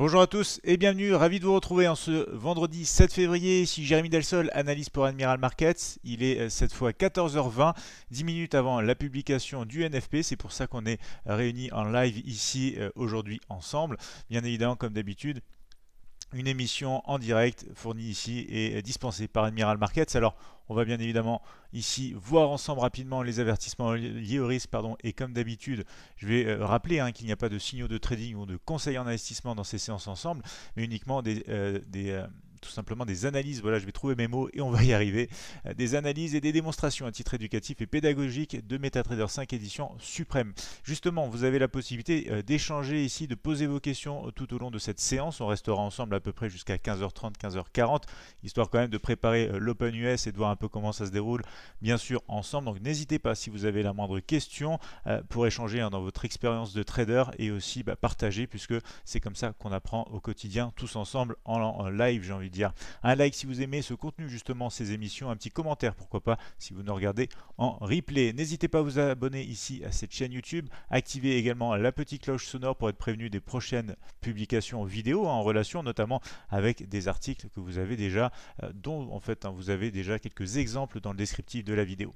Bonjour à tous et bienvenue, ravi de vous retrouver en ce vendredi 7 février. Ici Jérémy Delsol, analyse pour Admiral Markets. Il est euh, cette fois 14h20, 10 minutes avant la publication du NFP. C'est pour ça qu'on est réunis en live ici euh, aujourd'hui ensemble. Bien évidemment, comme d'habitude, une émission en direct fournie ici et dispensée par Admiral Markets. Alors, on va bien évidemment ici voir ensemble rapidement les avertissements liés au risque. Pardon. Et comme d'habitude, je vais euh, rappeler hein, qu'il n'y a pas de signaux de trading ou de conseils en investissement dans ces séances ensemble, mais uniquement des, euh, euh, tout simplement des analyses, voilà je vais trouver mes mots et on va y arriver, euh, des analyses et des démonstrations à titre éducatif et pédagogique de MetaTrader 5 édition suprême. Justement, vous avez la possibilité euh, d'échanger ici, de poser vos questions euh, tout au long de cette séance, on restera ensemble à peu près jusqu'à 15h30, 15h40, histoire quand même de préparer l'Open US et de voir un peu comment ça se déroule, bien sûr ensemble, donc n'hésitez pas si vous avez la moindre question pour échanger hein, dans votre expérience de trader et aussi bah, partager puisque c'est comme ça qu'on apprend au quotidien tous ensemble en live j'ai envie dire un like si vous aimez ce contenu, justement, ces émissions, un petit commentaire, pourquoi pas, si vous nous regardez en replay. N'hésitez pas à vous abonner ici à cette chaîne YouTube. Activez également la petite cloche sonore pour être prévenu des prochaines publications vidéo hein, en relation notamment avec des articles que vous avez déjà, euh, dont en fait hein, vous avez déjà quelques exemples dans le descriptif de la vidéo.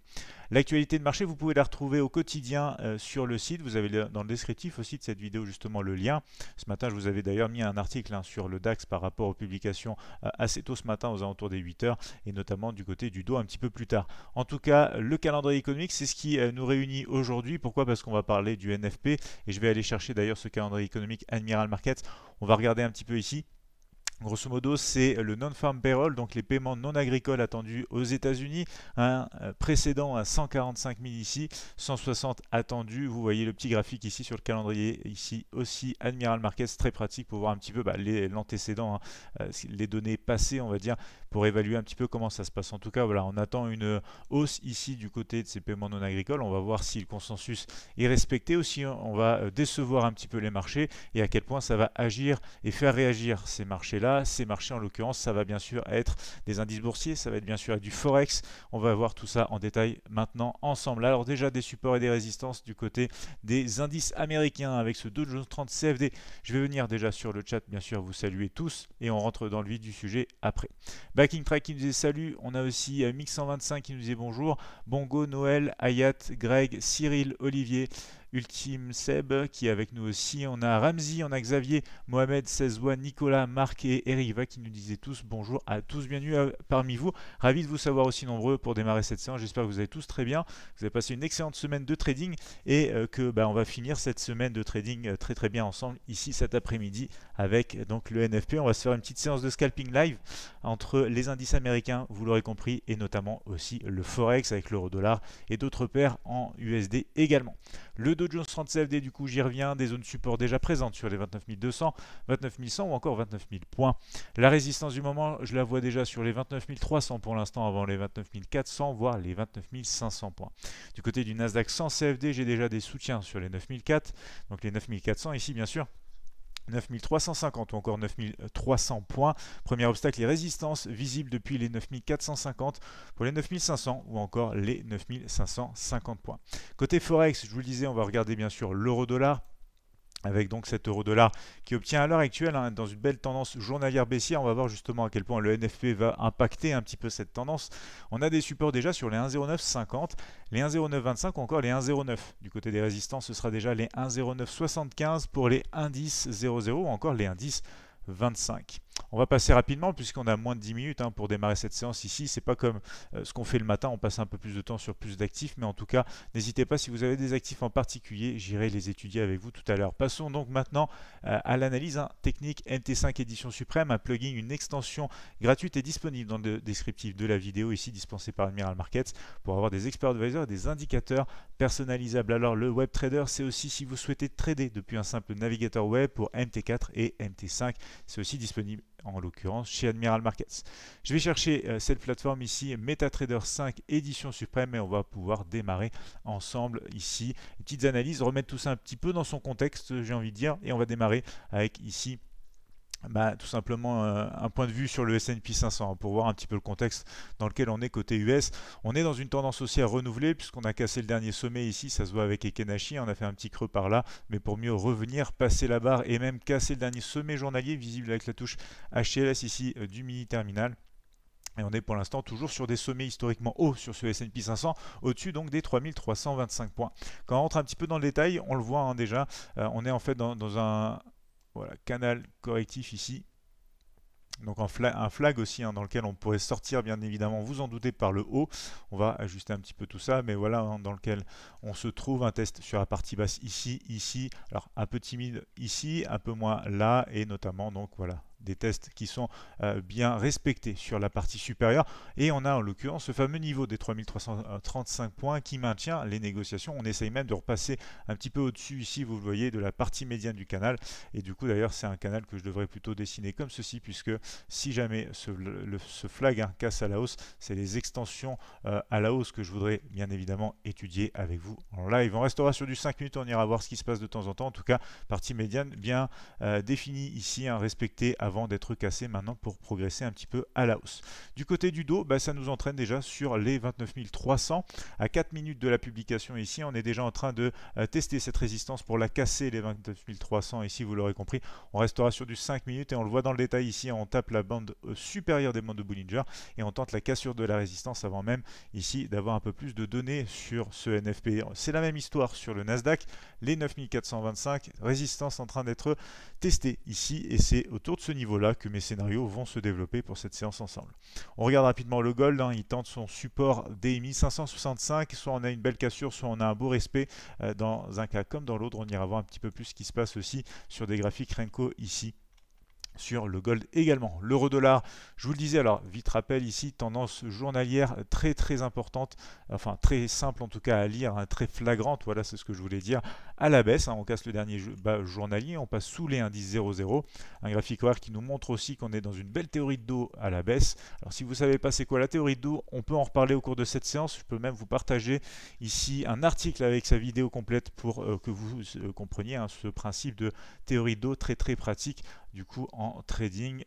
L'actualité de marché, vous pouvez la retrouver au quotidien euh, sur le site. Vous avez dans le descriptif aussi de cette vidéo justement le lien. Ce matin, je vous avais d'ailleurs mis un article hein, sur le DAX par rapport aux publications euh, assez tôt ce matin aux alentours des 8 heures et notamment du côté du dos un petit peu plus tard. En tout cas, le calendrier économique, c'est ce qui euh, nous réunit aujourd'hui. Pourquoi Parce qu'on va parler du NFP et je vais aller chercher d'ailleurs ce calendrier économique Admiral Markets. On va regarder un petit peu ici. Grosso modo, c'est le non-farm payroll, donc les paiements non agricoles attendus aux États-Unis. Un euh, précédent à 145 000 ici, 160 attendus. Vous voyez le petit graphique ici sur le calendrier, ici aussi Admiral Marquez, très pratique pour voir un petit peu bah, l'antécédent, hein, euh, les données passées, on va dire, pour évaluer un petit peu comment ça se passe. En tout cas, voilà, on attend une hausse ici du côté de ces paiements non agricoles. On va voir si le consensus est respecté aussi. On va euh, décevoir un petit peu les marchés et à quel point ça va agir et faire réagir ces marchés-là. Ces marchés, en l'occurrence, ça va bien sûr être des indices boursiers, ça va être bien sûr du forex. On va voir tout ça en détail maintenant ensemble. Alors déjà des supports et des résistances du côté des indices américains avec ce 2 30 CFD. Je vais venir déjà sur le chat, bien sûr, vous saluer tous et on rentre dans le vif du sujet après king Track qui nous dit salut. On a aussi euh, Mix125 qui nous dit bonjour. Bongo, Noël, Ayat, Greg, Cyril, Olivier. Ultime Seb qui est avec nous aussi. On a Ramzi, on a Xavier, Mohamed, Sezwa, Nicolas, Marc et Eriva qui nous disaient tous bonjour à tous, bienvenue euh, parmi vous. Ravi de vous savoir aussi nombreux pour démarrer cette séance. J'espère que vous allez tous très bien. Vous avez passé une excellente semaine de trading et euh, que bah, on va finir cette semaine de trading euh, très très bien ensemble ici cet après-midi avec donc le NFP. On va se faire une petite séance de scalping live entre les indices américains, vous l'aurez compris, et notamment aussi le Forex avec l'euro dollar et d'autres paires en USD également. Le Dow Jones 30 CFD, du coup, j'y reviens, des zones support déjà présentes sur les 29 200, 29 100 ou encore 29 000 points. La résistance du moment, je la vois déjà sur les 29 300 pour l'instant, avant les 29 400, voire les 29 500 points. Du côté du Nasdaq 100 CFD, j'ai déjà des soutiens sur les 400, donc les 9400 ici, bien sûr. 9350 ou encore 9300 points. Premier obstacle, les résistances visibles depuis les 9450 pour les 9500 ou encore les 9550 points. Côté Forex, je vous le disais, on va regarder bien sûr l'euro dollar avec donc cet euro-dollar qui obtient à l'heure actuelle hein, dans une belle tendance journalière baissière. On va voir justement à quel point le NFP va impacter un petit peu cette tendance. On a des supports déjà sur les 1,0950, les 1,0925 ou encore les 1,09. Du côté des résistances, ce sera déjà les 1,0975 pour les indices 00 ou encore les indices 25. On va passer rapidement puisqu'on a moins de 10 minutes hein, pour démarrer cette séance ici. C'est pas comme euh, ce qu'on fait le matin, on passe un peu plus de temps sur plus d'actifs, mais en tout cas, n'hésitez pas si vous avez des actifs en particulier, j'irai les étudier avec vous tout à l'heure. Passons donc maintenant euh, à l'analyse hein, technique MT5 édition suprême, un plugin, une extension gratuite et disponible dans le descriptif de la vidéo ici dispensée par Admiral Markets pour avoir des experts advisors et des indicateurs personnalisables. Alors le web trader, c'est aussi si vous souhaitez trader depuis un simple navigateur web pour MT4 et MT5, c'est aussi disponible en l'occurrence chez Admiral Markets. Je vais chercher euh, cette plateforme ici, MetaTrader 5 édition suprême, et on va pouvoir démarrer ensemble ici. Petites analyses, remettre tout ça un petit peu dans son contexte, j'ai envie de dire, et on va démarrer avec ici bah, tout simplement euh, un point de vue sur le S&P 500 pour voir un petit peu le contexte dans lequel on est côté US. On est dans une tendance aussi à renouveler puisqu'on a cassé le dernier sommet ici, ça se voit avec Ekenashi, on a fait un petit creux par là, mais pour mieux revenir, passer la barre et même casser le dernier sommet journalier visible avec la touche HLS ici euh, du mini terminal. Et on est pour l'instant toujours sur des sommets historiquement hauts sur ce S&P 500, au-dessus donc des 3325 points. Quand on rentre un petit peu dans le détail, on le voit hein, déjà, euh, on est en fait dans un voilà, canal correctif ici. Donc un flag, flag aussi hein, dans lequel on pourrait sortir bien évidemment, vous en doutez, par le haut. On va ajuster un petit peu tout ça, mais voilà hein, dans lequel on se trouve un test sur la partie basse ici, ici, alors un peu timide ici, un peu moins là, et notamment donc voilà des tests qui sont euh, bien respectés sur la partie supérieure. Et on a en l'occurrence ce fameux niveau des 3335 points qui maintient les négociations. On essaye même de repasser un petit peu au-dessus ici, vous le voyez, de la partie médiane du canal. Et du coup, d'ailleurs, c'est un canal que je devrais plutôt dessiner comme ceci, puisque si jamais ce, flag hein, casse à la hausse, c'est les extensions euh, à la hausse que je voudrais bien évidemment étudier avec vous en live. On restera sur du 5 minutes, on ira voir ce qui se passe de temps en temps. En tout cas, partie médiane bien euh, définie ici, un hein, respectée avant d'être cassé maintenant pour progresser un petit peu à la hausse. Du côté du dos, bah, ça nous entraîne déjà sur les 29 300. À 4 minutes de la publication ici, on est déjà en train de euh, tester cette résistance pour la casser, les 29 300. Ici, vous l'aurez compris, on restera sur du 5 minutes et on le voit dans le détail ici. On tape la bande euh, supérieure des bandes de Bollinger et on tente la cassure de la résistance avant même ici d'avoir un peu plus de données sur ce NFP. C'est la même histoire sur le Nasdaq, les 9425, résistance en train d'être testée ici et c'est autour de ce niveau là que mes scénarios vont se développer pour cette séance ensemble. On regarde rapidement le gold, hein. il tente son support DMI 565, soit on a une belle cassure, soit on a un beau respect euh, dans un cas comme dans l'autre, on ira voir un petit peu plus ce qui se passe aussi sur des graphiques Renko ici sur le gold également. L'euro dollar, je vous le disais, alors vite rappel ici, tendance journalière très très importante, enfin très simple en tout cas à lire, hein, très flagrante, voilà c'est ce que je voulais dire, à la baisse, hein. on casse le dernier bah, journalier, on passe sous les indices 0,0, un graphique horaire qui nous montre aussi qu'on est dans une belle théorie de dos à la baisse. Alors si vous ne savez pas c'est quoi la théorie d'eau on peut en reparler au cours de cette séance, je peux même vous partager ici un article avec sa vidéo complète pour euh, que vous euh, compreniez hein, ce principe de théorie d'eau très très pratique du coup en trading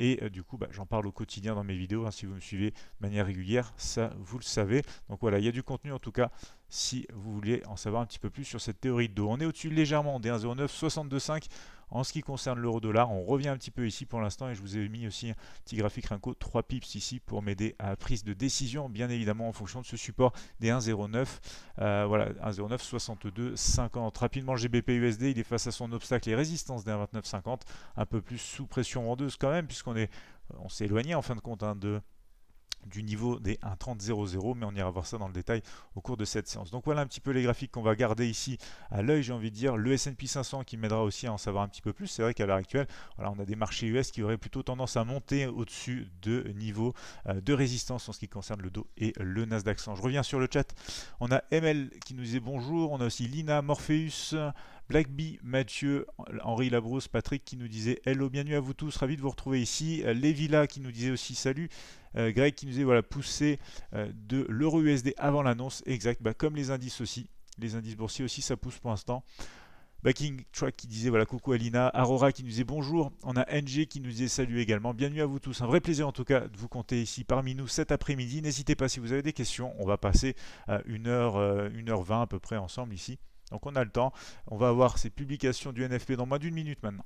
et euh, du coup, bah, j'en parle au quotidien dans mes vidéos. Hein. si vous me suivez de manière régulière, ça vous le savez. Donc voilà, il y a du contenu en tout cas si vous voulez en savoir un petit peu plus sur cette théorie de dos. On est au-dessus légèrement des 1,09, 62,5. En ce qui concerne l'euro dollar, on revient un petit peu ici pour l'instant et je vous ai mis aussi un petit graphique Rinko 3 pips ici pour m'aider à la prise de décision, bien évidemment en fonction de ce support des 1,09. Euh, voilà, 1,09, 62, 50. Rapidement, GBP USD, il est face à son obstacle et résistance des 1,29,50. Un peu plus sous pression vendeuse quand même, puisqu'on est on s'est éloigné en fin de compte hein, de du niveau des 1.30.00, mais on ira voir ça dans le détail au cours de cette séance. Donc voilà un petit peu les graphiques qu'on va garder ici à l'œil, j'ai envie de dire. Le S&P 500 qui m'aidera aussi à en savoir un petit peu plus. C'est vrai qu'à l'heure actuelle, voilà, on a des marchés US qui auraient plutôt tendance à monter au-dessus de niveau euh, de résistance en ce qui concerne le dos et le Nasdaq 100. Je reviens sur le chat. On a ML qui nous disait bonjour. On a aussi Lina, Morpheus, Blackbee, Mathieu, Henri Labrousse, Patrick qui nous disait hello, bienvenue à vous tous, ravi de vous retrouver ici. Lévila qui nous disait aussi salut. Euh, Greg qui nous est voilà, poussé euh, de l'euro USD avant l'annonce, exact, bah, comme les indices aussi. Les indices boursiers aussi, ça pousse pour l'instant. Backing Track qui disait voilà coucou Alina, Aurora qui nous disait bonjour, on a NG qui nous disait salut également, bienvenue à vous tous, un vrai plaisir en tout cas de vous compter ici parmi nous cet après-midi, n'hésitez pas si vous avez des questions, on va passer à 1 h 20 à peu près ensemble ici, donc on a le temps, on va avoir ces publications du NFP dans moins d'une minute maintenant.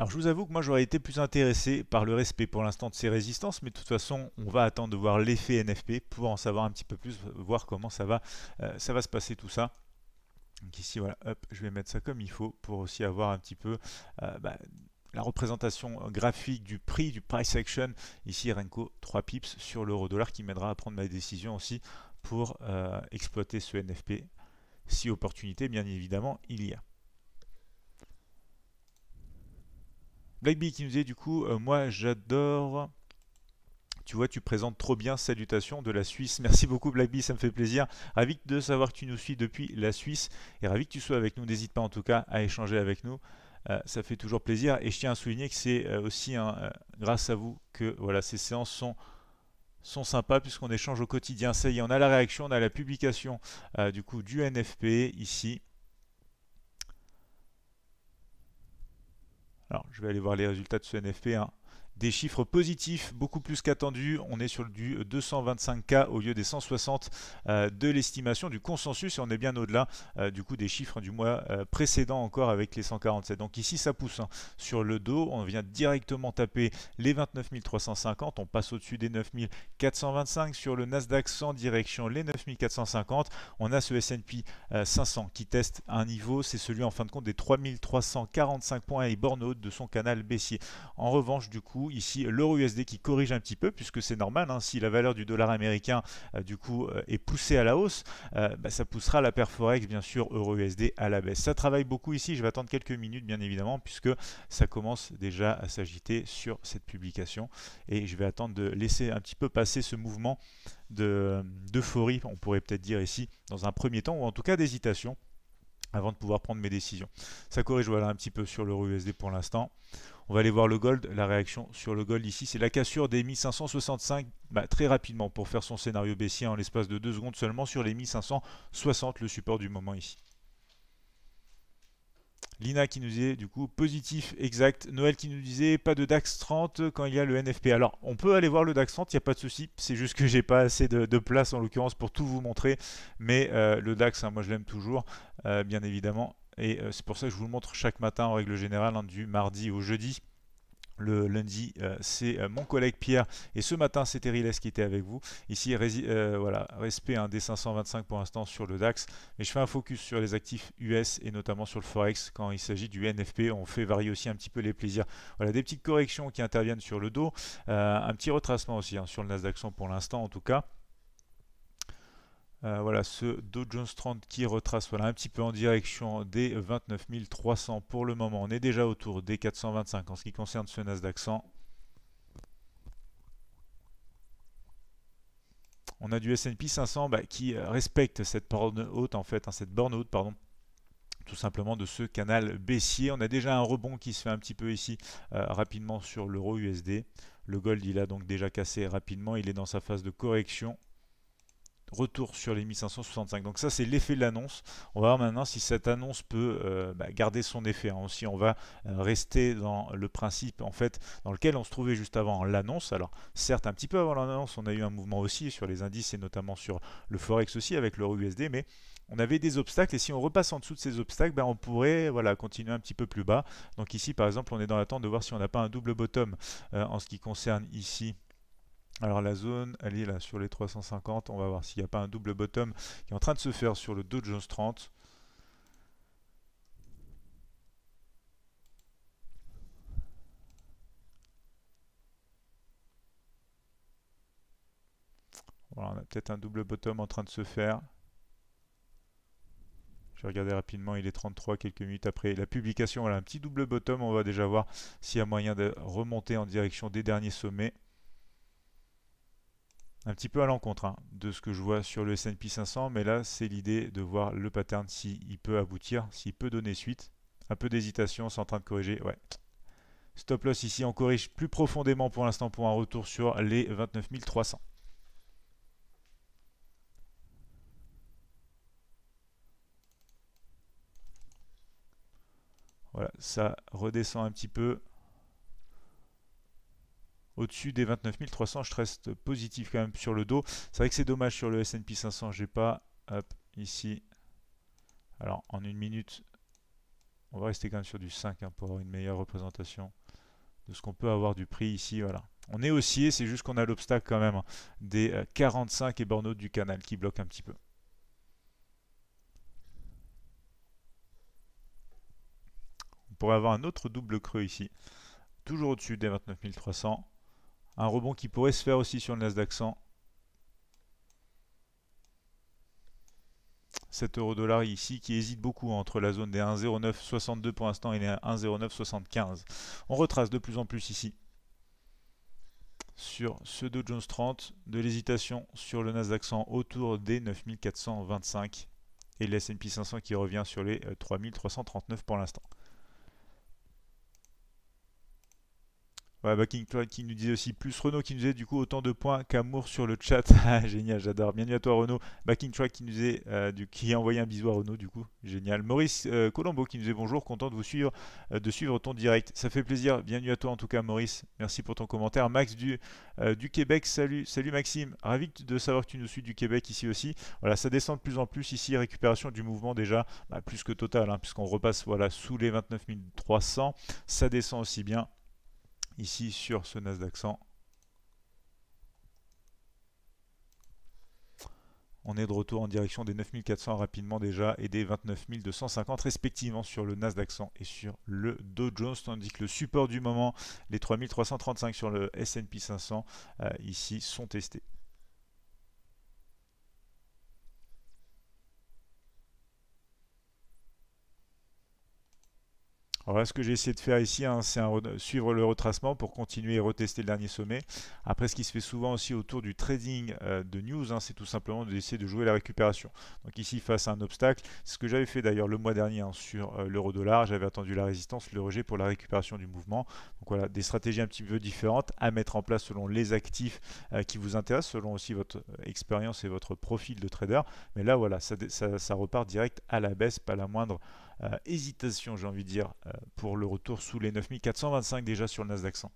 Alors je vous avoue que moi j'aurais été plus intéressé par le respect pour l'instant de ces résistances, mais de toute façon on va attendre de voir l'effet NFP pour en savoir un petit peu plus, voir comment ça va, euh, ça va se passer tout ça. Donc ici voilà, hop, je vais mettre ça comme il faut pour aussi avoir un petit peu euh, bah, la représentation graphique du prix du price action. Ici Renko 3 pips sur l'euro dollar qui m'aidera à prendre ma décision aussi pour euh, exploiter ce NFP si opportunité bien évidemment il y a. Blackbee qui nous dit du coup, euh, moi j'adore. Tu vois, tu présentes trop bien. Salutations de la Suisse. Merci beaucoup, Blackbee, ça me fait plaisir. Ravi de savoir que tu nous suis depuis la Suisse et ravi que tu sois avec nous. N'hésite pas en tout cas à échanger avec nous. Euh, ça fait toujours plaisir et je tiens à souligner que c'est euh, aussi grâce à vous que voilà, ces séances sont, sont sympas puisqu'on échange au quotidien. Ça y est, on a la réaction, on a la publication du coup du NFP ici. Alors, je vais aller voir les résultats de ce NFP. Des chiffres positifs, beaucoup plus qu'attendu On est sur du 225K au lieu des 160 euh, de l'estimation du consensus et on est bien au-delà euh, du coup des chiffres du mois euh, précédent encore avec les 147. Donc ici ça pousse hein. sur le dos, on vient directement taper les 29 350, on passe au-dessus des 9425 sur le Nasdaq sans direction les 9450 On a ce S&P 500 qui teste un niveau, c'est celui en fin de compte des 3345 points et borne haute de son canal baissier. En revanche, du coup, ici l'euro USD qui corrige un petit peu puisque c'est normal hein, si la valeur du dollar américain euh, du coup euh, est poussée à la hausse euh, bah, ça poussera la paire forex bien sûr euro USD à la baisse ça travaille beaucoup ici je vais attendre quelques minutes bien évidemment puisque ça commence déjà à s'agiter sur cette publication et je vais attendre de laisser un petit peu passer ce mouvement d'euphorie on pourrait peut-être dire ici dans un premier temps ou en tout cas d'hésitation avant de pouvoir prendre mes décisions ça corrige voilà un petit peu sur l'euro USD pour l'instant on va aller voir le gold, la réaction sur le gold ici. C'est la cassure des 1565 bah, très rapidement pour faire son scénario baissier en l'espace de 2 secondes seulement sur les 1560, le support du moment ici. Lina qui nous disait du coup positif exact. Noël qui nous disait pas de DAX 30 quand il y a le NFP. Alors on peut aller voir le DAX 30, il n'y a pas de souci. C'est juste que j'ai pas assez de, place en l'occurrence pour tout vous montrer. Mais euh, le DAX, hein, moi je l'aime toujours, euh, bien évidemment et euh, c'est pour ça que je vous le montre chaque matin en règle générale, hein, du mardi au jeudi le lundi, euh, c'est euh, mon collègue Pierre. Et ce matin, c'était Riles qui était avec vous. Ici, voilà, respect un hein, des 525 pour l'instant sur le DAX. Mais je fais un focus sur les actifs US et notamment sur le Forex. Quand il s'agit du NFP, on fait varier aussi un petit peu les plaisirs. Voilà, des petites corrections qui interviennent sur le dos. un petit retracement aussi hein, sur le Nasdaq pour l'instant, en tout cas. Euh, voilà, ce Dow Jones 30 qui retrace voilà, un petit peu en direction des 29 300 pour le moment. On est déjà autour des 425 en ce qui concerne ce Nasdaq 100. On a du S&P 500 bah, qui euh, respecte cette borne haute en fait, hein, cette borne haute pardon, tout simplement de ce canal baissier. On a déjà un rebond qui se fait un petit peu ici euh, rapidement sur l'euro USD. Le gold il a donc déjà cassé rapidement, il est dans sa phase de correction retour sur les 1565. Donc ça c'est l'effet de l'annonce. On va voir maintenant si cette annonce peut euh, bah, garder son effet. Hein. Si on va euh, rester dans le principe en fait dans lequel on se trouvait juste avant l'annonce. Alors certes un petit peu avant l'annonce on a eu un mouvement aussi sur les indices et notamment sur le forex aussi avec l'euro USD, mais on avait des obstacles et si on repasse en dessous de ces obstacles, bah, on pourrait voilà, continuer un petit peu plus bas. Donc ici par exemple on est dans l'attente de voir si on n'a pas un double bottom euh, en ce qui concerne ici alors la zone, elle est là sur les 350. On va voir s'il n'y a pas un double bottom qui est en train de se faire sur le Dow Jones 30. Voilà, on a peut-être un double bottom en train de se faire. Je vais regarder rapidement, il est 33 quelques minutes après la publication. a un petit double bottom, on va déjà voir s'il y a moyen de remonter en direction des derniers sommets un petit peu à l'encontre hein, de ce que je vois sur le S&P 500, mais là c'est l'idée de voir le pattern s'il peut aboutir, s'il peut donner suite. Un peu d'hésitation, c'est en train de corriger, ouais. Stop loss ici, on corrige plus profondément pour l'instant pour un retour sur les 29 300. Voilà, ça redescend un petit peu au-dessus des 29 300. Je reste positif quand même sur le dos. C'est vrai que c'est dommage sur le S&P 500. J'ai pas hop, ici. Alors en une minute, on va rester quand même sur du 5 hein, pour avoir une meilleure représentation de ce qu'on peut avoir du prix ici. Voilà. On est haussier, c'est juste qu'on a l'obstacle quand même hein, des 45 euh, et borneaux du canal qui bloque un petit peu. On pourrait avoir un autre double creux ici, toujours au-dessus des 29 300. Un rebond qui pourrait se faire aussi sur le Nasdaq 100. cet euro dollar ici qui hésite beaucoup entre la zone des 1,0962 pour l'instant et les 1,0975. On retrace de plus en plus ici sur ce Dow Jones 30 de l'hésitation sur le Nasdaq 100 autour des 9425 et le S&P 500 qui revient sur les 3339 euh, pour l'instant. Backing bah qui nous disait aussi plus Renault qui nous disait du coup autant de points qu'amour sur le chat. Ah, génial, j'adore. Bienvenue à toi Renault. backing Track qui nous est euh, du, qui a envoyé un bisou à Renault du coup. Génial. Maurice euh, Colombo qui nous est bonjour, content de vous suivre, euh, de suivre ton direct. Ça fait plaisir. Bienvenue à toi en tout cas Maurice. Merci pour ton commentaire. Max du, du Québec, salut, salut Maxime. Ravi de savoir que tu nous suis du Québec ici aussi. Voilà, ça descend de plus en plus ici. Récupération du mouvement déjà bah, plus que total, hein, puisqu'on repasse voilà sous les 29 300. Ça descend aussi bien ici sur ce Nasdaq 100. On est de retour en direction des 9400 rapidement déjà et des 29250 respectivement sur le Nasdaq d'accent et sur le Dow Jones tandis que le support du moment, les 3335 sur le S&P 500 euh, ici sont testés. Alors ce que j'ai essayé de faire ici, hein, c'est suivre le retracement pour continuer et retester le dernier sommet. Après, ce qui se fait souvent aussi autour du trading euh, de news, hein, c'est tout simplement d'essayer de jouer la récupération. Donc ici, face à un obstacle, c'est ce que j'avais fait d'ailleurs le mois dernier hein, sur euh, l'euro dollar. J'avais attendu la résistance, le rejet pour la récupération du mouvement. Donc voilà, des stratégies un petit peu différentes à mettre en place selon les actifs euh, qui vous intéressent, selon aussi votre expérience et votre profil de trader. Mais là, voilà, ça repart direct à la baisse, pas la moindre euh, hésitation, j'ai envie de dire, euh, pour le retour sous les 9425 déjà sur le Nasdaq 100.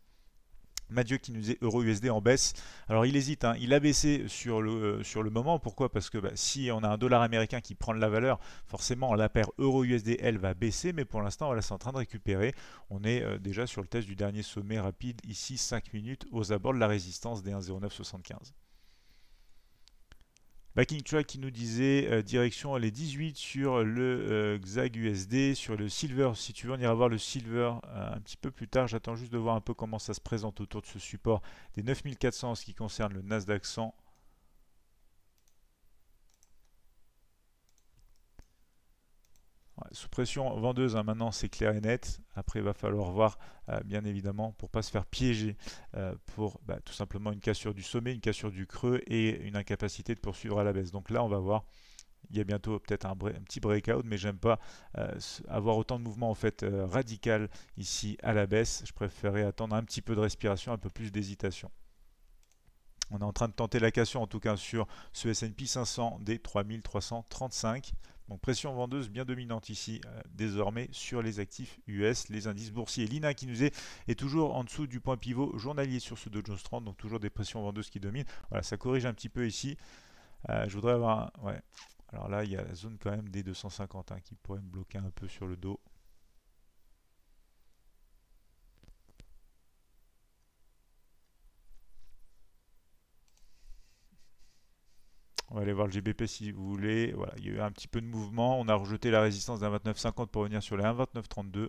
Mathieu qui nous dit euro USD en baisse. Alors il hésite, hein. il a baissé sur le, euh, sur le moment. Pourquoi Parce que bah, si on a un dollar américain qui prend de la valeur, forcément la paire euro USD elle va baisser, mais pour l'instant elle est en train de récupérer. On est déjà sur le test du dernier sommet rapide, ici 5 minutes aux abords de la résistance des 1,0975. Backing Track qui nous disait euh, direction les 18 sur le euh, USD, sur le Silver. Si tu veux, on ira voir le Silver euh, un petit peu plus tard. J'attends juste de voir un peu comment ça se présente autour de ce support des 9400 en ce qui concerne le Nasdaq d'accent sous pression vendeuse, hein, maintenant c'est clair et net. Après, il va falloir voir, euh, bien évidemment, pour pas se faire piéger euh, pour bah, tout simplement une cassure du sommet, une cassure du creux et une incapacité de poursuivre à la baisse. Donc là, on va voir. Il y a bientôt peut-être un, petit breakout, mais j'aime pas euh, avoir autant de mouvements en fait radical ici à la baisse. Je préférais attendre un petit peu de respiration, un peu plus d'hésitation. On est en train de tenter la cassure en tout cas sur ce S&P 500 des 3335. Donc pression vendeuse bien dominante ici euh, désormais sur les actifs US, les indices boursiers. L'INA qui nous est, est toujours en dessous du point pivot journalier sur ce Dow Jones 30, donc toujours des pressions vendeuses qui dominent. Voilà, ça corrige un petit peu ici. Euh, je voudrais avoir Ouais. Alors là, il y a la zone quand même des 250 hein, qui pourrait me bloquer un peu sur le dos. On va aller voir le GBP si vous voulez. Voilà, il y a eu un petit peu de mouvement. On a rejeté la résistance d'un 29,50 pour revenir sur les 1,29,32.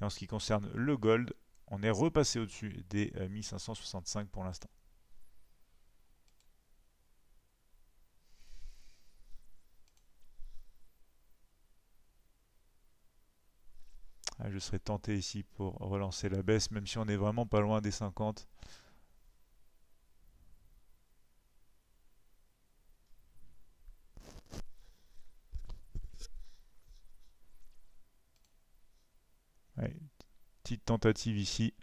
Et en ce qui concerne le gold, on est repassé au-dessus des 1565 euh, pour l'instant. Ah, je serais tenté ici pour relancer la baisse, même si on est vraiment pas loin des 50. petite tentative ici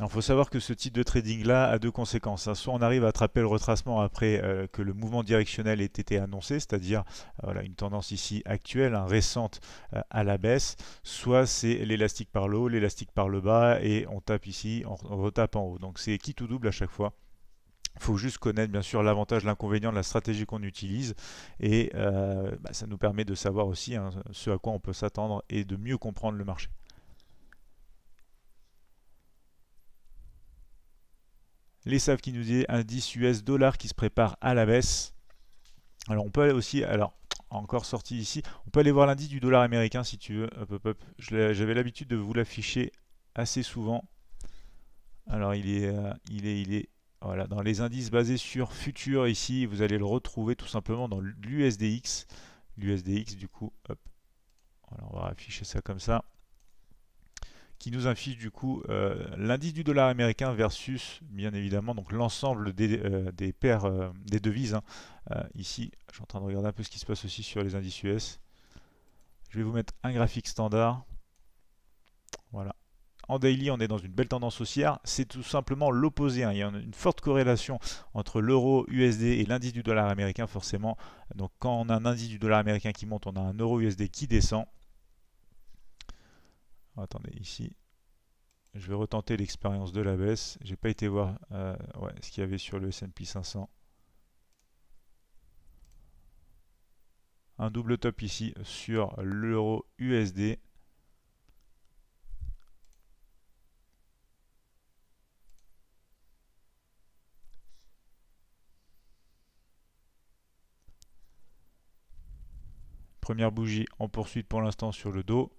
Il faut savoir que ce type de trading-là a deux conséquences. Hein. Soit on arrive à attraper le retracement après euh, que le mouvement directionnel ait été annoncé, c'est-à-dire euh, une tendance ici actuelle, hein, récente euh, à la baisse, soit c'est l'élastique par le haut, l'élastique par le bas, et on tape ici, on, retape en haut. Donc c'est qui tout double à chaque fois Il faut juste connaître bien sûr l'avantage, l'inconvénient de la stratégie qu'on utilise et bah, ça nous permet de savoir aussi hein, ce à quoi on peut s'attendre et de mieux comprendre le marché. Les savent qui nous dit indice US dollar qui se prépare à la baisse. Alors on peut aller aussi, alors encore sorti ici, on peut aller voir l'indice du dollar américain si tu veux. J'avais l'habitude de vous l'afficher assez souvent. Alors il est, euh, il est, il est, voilà, dans les indices basés sur futur ici, vous allez le retrouver tout simplement dans l'USDX. L'USDX du coup, hop, on va afficher ça comme ça qui nous affiche du coup euh, l'indice du dollar américain versus bien évidemment donc l'ensemble des, euh, paires euh, des devises. Hein. ici, je suis en train de regarder un peu ce qui se passe aussi sur les indices US. Je vais vous mettre un graphique standard. Voilà. En daily, on est dans une belle tendance haussière. C'est tout simplement l'opposé. Hein. Il y a une forte corrélation entre l'euro USD et l'indice du dollar américain, forcément. Donc quand on a un indice du dollar américain qui monte, on a un euro USD qui descend. Oh, attendez, ici, je vais retenter l'expérience de la baisse. J'ai pas été voir euh, ce qu'il y avait sur le S&P 500. Un double top ici sur l'euro USD. Première bougie en poursuite pour l'instant sur le dos.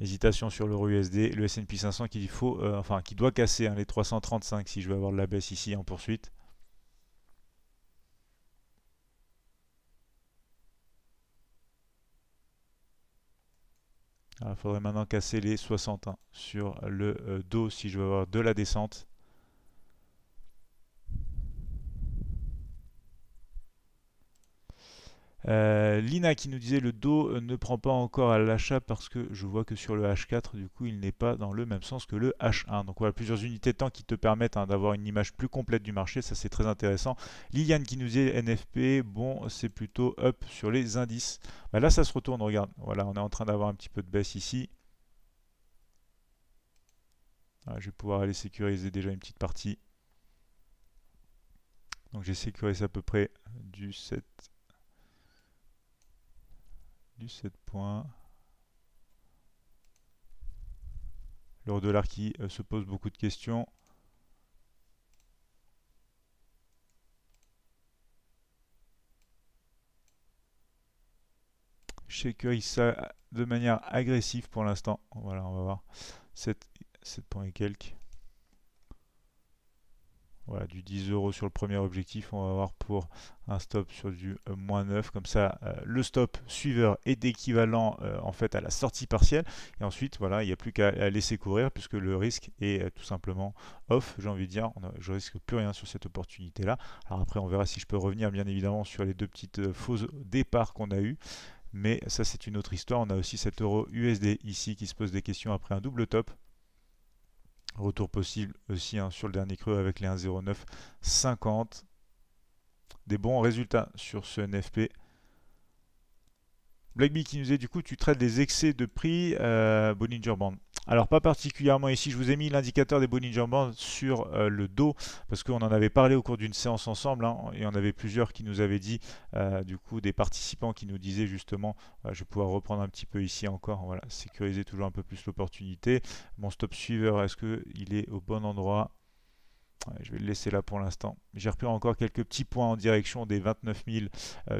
Hésitation sur l'euro USD, le S&P 500 qui faut, euh, enfin qui doit casser hein, les 335 si je veux avoir de la baisse ici en poursuite. Il ah, faudrait maintenant casser les 61 sur le euh, dos si je veux avoir de la descente. Euh, Lina qui nous disait le dos euh, ne prend pas encore à l'achat parce que je vois que sur le H4 du coup il n'est pas dans le même sens que le H1 donc voilà plusieurs unités de temps qui te permettent hein, d'avoir une image plus complète du marché ça c'est très intéressant Liliane qui nous disait NFP bon c'est plutôt up sur les indices bah là ça se retourne regarde voilà on est en train d'avoir un petit peu de baisse ici ah, je vais pouvoir aller sécuriser déjà une petite partie donc j'ai sécurisé à peu près du 7 du 7 points. de dollar qui euh, se pose beaucoup de questions. il ça euh, de manière agressive pour l'instant. Voilà, on va voir. 7, 7 points et quelques. Voilà, du 10 euros sur le premier objectif, on va voir pour un stop sur du euh, moins 9. Comme ça, euh, le stop suiveur est équivalent euh, en fait à la sortie partielle. Et ensuite, voilà, il n'y a plus qu'à laisser courir puisque le risque est tout simplement off. J'ai envie de dire, on je risque plus rien sur cette opportunité-là. Alors après, on verra si je peux revenir bien évidemment sur les deux petites fausses départs qu'on a eu mais ça c'est une autre histoire. On a aussi cet euro USD ici qui se pose des questions après un double top. Retour possible aussi hein, sur le dernier creux avec les 1,0950. Des bons résultats sur ce NFP. Blackbee qui nous est du coup tu traites des excès de prix euh, Bollinger Band. Alors pas particulièrement ici, je vous ai mis l'indicateur des Bollinger Bands sur euh, le dos parce qu'on en avait parlé au cours d'une séance ensemble hein, et on avait plusieurs qui nous avaient dit, euh, du coup des participants qui nous disaient justement, euh, je vais pouvoir reprendre un petit peu ici encore, voilà, sécuriser toujours un peu plus l'opportunité. Mon stop suiveur, est-ce qu'il est au bon endroit je vais le laisser là pour l'instant. J'ai repris encore quelques petits points en direction des 29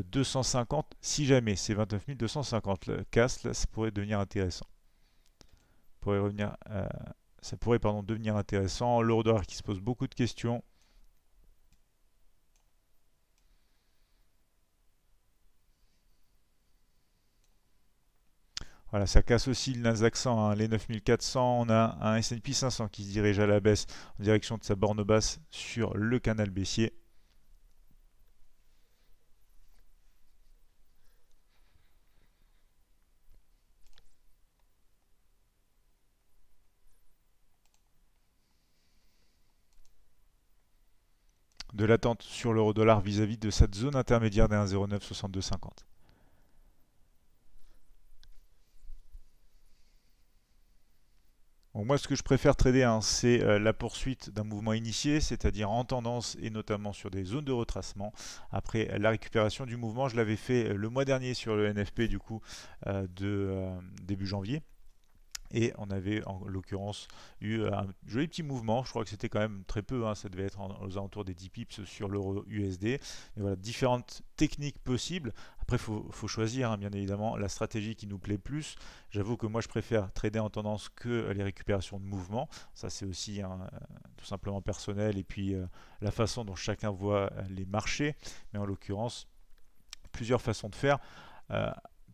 250. Si jamais ces 29 250 le casse, là, ça pourrait devenir intéressant revenir, euh, ça pourrait devenir intéressant. Lourdeur qui se pose beaucoup de questions. Voilà, ça casse aussi le Nasdaq 100, hein. les 9400. On a un S&P 500 qui se dirige à la baisse en direction de sa borne basse sur le canal baissier. de l'attente sur l'euro dollar vis-à-vis de cette zone intermédiaire des 1,096250. moi, ce que je préfère trader, hein, c'est euh, la poursuite d'un mouvement initié, c'est-à-dire en tendance et notamment sur des zones de retracement. Après la récupération du mouvement, je l'avais fait euh, le mois dernier sur le NFP du coup euh, de début janvier. Et on avait en l'occurrence eu euh, un joli petit mouvement, je crois que c'était quand même très peu, hein. ça devait être aux alentours des 10 pips sur l'euro USD. Et voilà, différentes techniques possibles. Après, il faut, choisir, hein, bien évidemment, la stratégie qui nous plaît plus. J'avoue que moi, je préfère trader en tendance que euh, les récupérations de mouvement. Ça, c'est aussi euh, tout simplement personnel et puis la façon dont chacun voit les marchés. Mais en l'occurrence, plusieurs façons de faire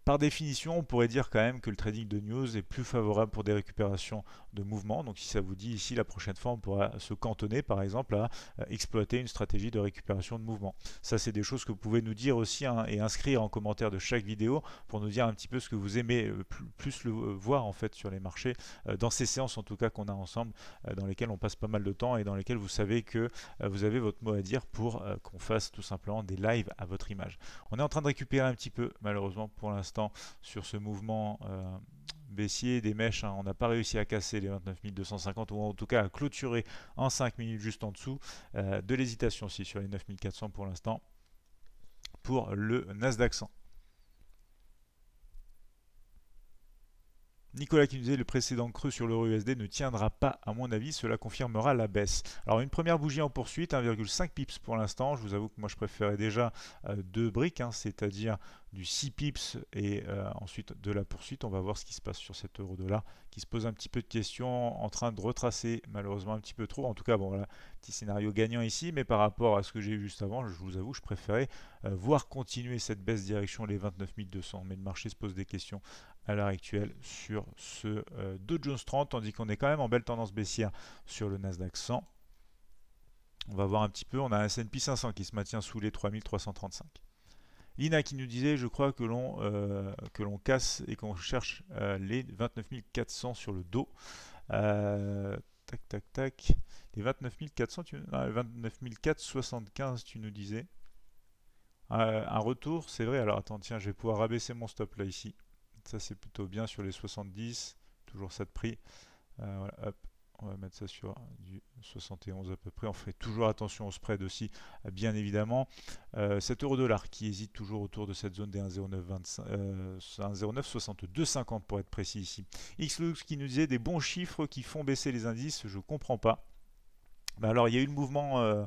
par définition, on pourrait dire quand même que le trading de news est plus favorable pour des récupérations de mouvement Donc si ça vous dit ici, la prochaine fois, on pourra se cantonner par exemple à euh, exploiter une stratégie de récupération de mouvement. Ça, c'est des choses que vous pouvez nous dire aussi hein, et inscrire en commentaire de chaque vidéo pour nous dire un petit peu ce que vous aimez euh, plus, le euh, voir en fait sur les marchés, dans ces séances en tout cas qu'on a ensemble, dans lesquelles on passe pas mal de temps et dans lesquelles vous savez que vous avez votre mot à dire pour qu'on fasse tout simplement des lives à votre image. On est en train de récupérer un petit peu malheureusement pour l'instant sur ce mouvement euh, baissier des mèches. Hein. on n'a pas réussi à casser les 29 250 ou en tout cas à clôturer en 5 minutes juste en dessous. Euh, de l'hésitation aussi sur les 9400 pour l'instant pour le Nasdaq Nicolas qui nous disait le précédent creux sur l'euro USD ne tiendra pas, à mon avis, cela confirmera la baisse. Alors une première bougie en poursuite, 1,5 pips pour l'instant. Je vous avoue que moi je préférais déjà euh, deux briques, hein, c'est-à-dire du 6 pips et euh, ensuite de la poursuite. On va voir ce qui se passe sur cet euro dollar qui se pose un petit peu de questions en train de retracer malheureusement un petit peu trop. En tout cas, bon voilà, petit scénario gagnant ici, mais par rapport à ce que j'ai vu juste avant, je vous avoue, je préférais euh, voir continuer cette baisse direction les 29 200. Mais le marché se pose des questions à l'heure actuelle sur ce 2 euh, Dow Jones 30, tandis qu'on est quand même en belle tendance baissière sur le Nasdaq 100. On va voir un petit peu, on a un S&P 500 qui se maintient sous les 3335. Lina qui nous disait, je crois que l'on euh, l'on casse et qu'on cherche euh, les 29400 sur le dos. tac, tac, tac. Les 29400 400, tu, 29 ah, 475, tu nous disais. un retour, c'est vrai. Alors attends, tiens, je vais pouvoir rabaisser mon stop là ici. Ça, c'est plutôt bien sur les 70. Toujours ça de prix. Euh, on va mettre ça sur du 71 à peu près. On fait toujours attention au spread aussi, euh, bien évidemment. cet euh, 7 euros dollar qui hésite toujours autour de cette zone des 1,0962,50 euh, 1,09, pour être précis ici. Xlux qui nous disait des bons chiffres qui font baisser les indices. Je comprends pas. Bah alors il y a eu le mouvement, euh,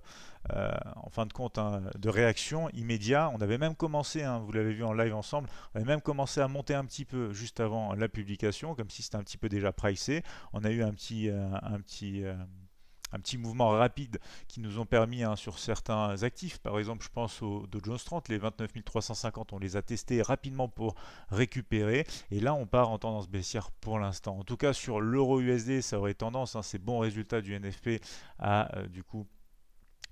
euh, en fin de compte, hein, de réaction immédiat. On avait même commencé, hein, vous l'avez vu en live ensemble, on avait même commencé à monter un petit peu juste avant la publication, comme si c'était un petit peu déjà pricé. On a eu un petit... Euh, un petit un petit mouvement rapide qui nous ont permis hein, sur certains actifs. Par exemple, je pense au Dow Jones 30, les 29 350, on les a testés rapidement pour récupérer. Et là, on part en tendance baissière pour l'instant. En tout cas, sur l'euro USD, ça aurait tendance, hein, ces bons résultats du NFP, à euh, du coup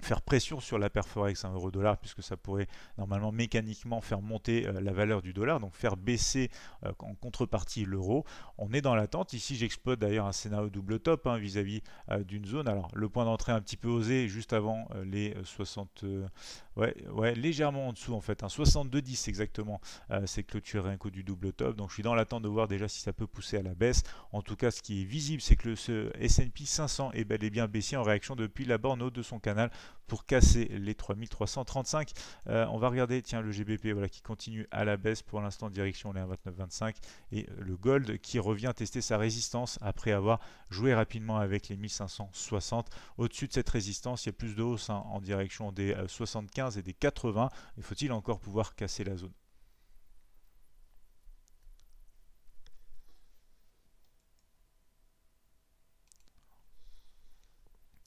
faire pression sur la Perforex un euro dollar puisque ça pourrait normalement mécaniquement faire monter euh, la valeur du dollar donc faire baisser euh, en contrepartie l'euro on est dans l'attente ici j'exploite d'ailleurs un scénario double top hein, vis-à-vis euh, d'une zone alors le point d'entrée un petit peu osé juste avant les 60 Ouais, ouais, légèrement en dessous en fait, Un hein. 62-10 exactement, euh, c'est clôturé un coup du double top, donc je suis dans l'attente de voir déjà si ça peut pousser à la baisse, en tout cas ce qui est visible c'est que le, ce S&P 500 est bel et bien baissé en réaction depuis la borne haute de son canal pour casser les 3335. Euh, on va regarder, tiens, le GBP voilà, qui continue à la baisse pour l'instant, direction les 25 et le Gold qui revient tester sa résistance après avoir joué rapidement avec les 1560. Au-dessus de cette résistance, il y a plus de hausse hein, en direction des 75 euh, et des 80. Il faut-il encore pouvoir casser la zone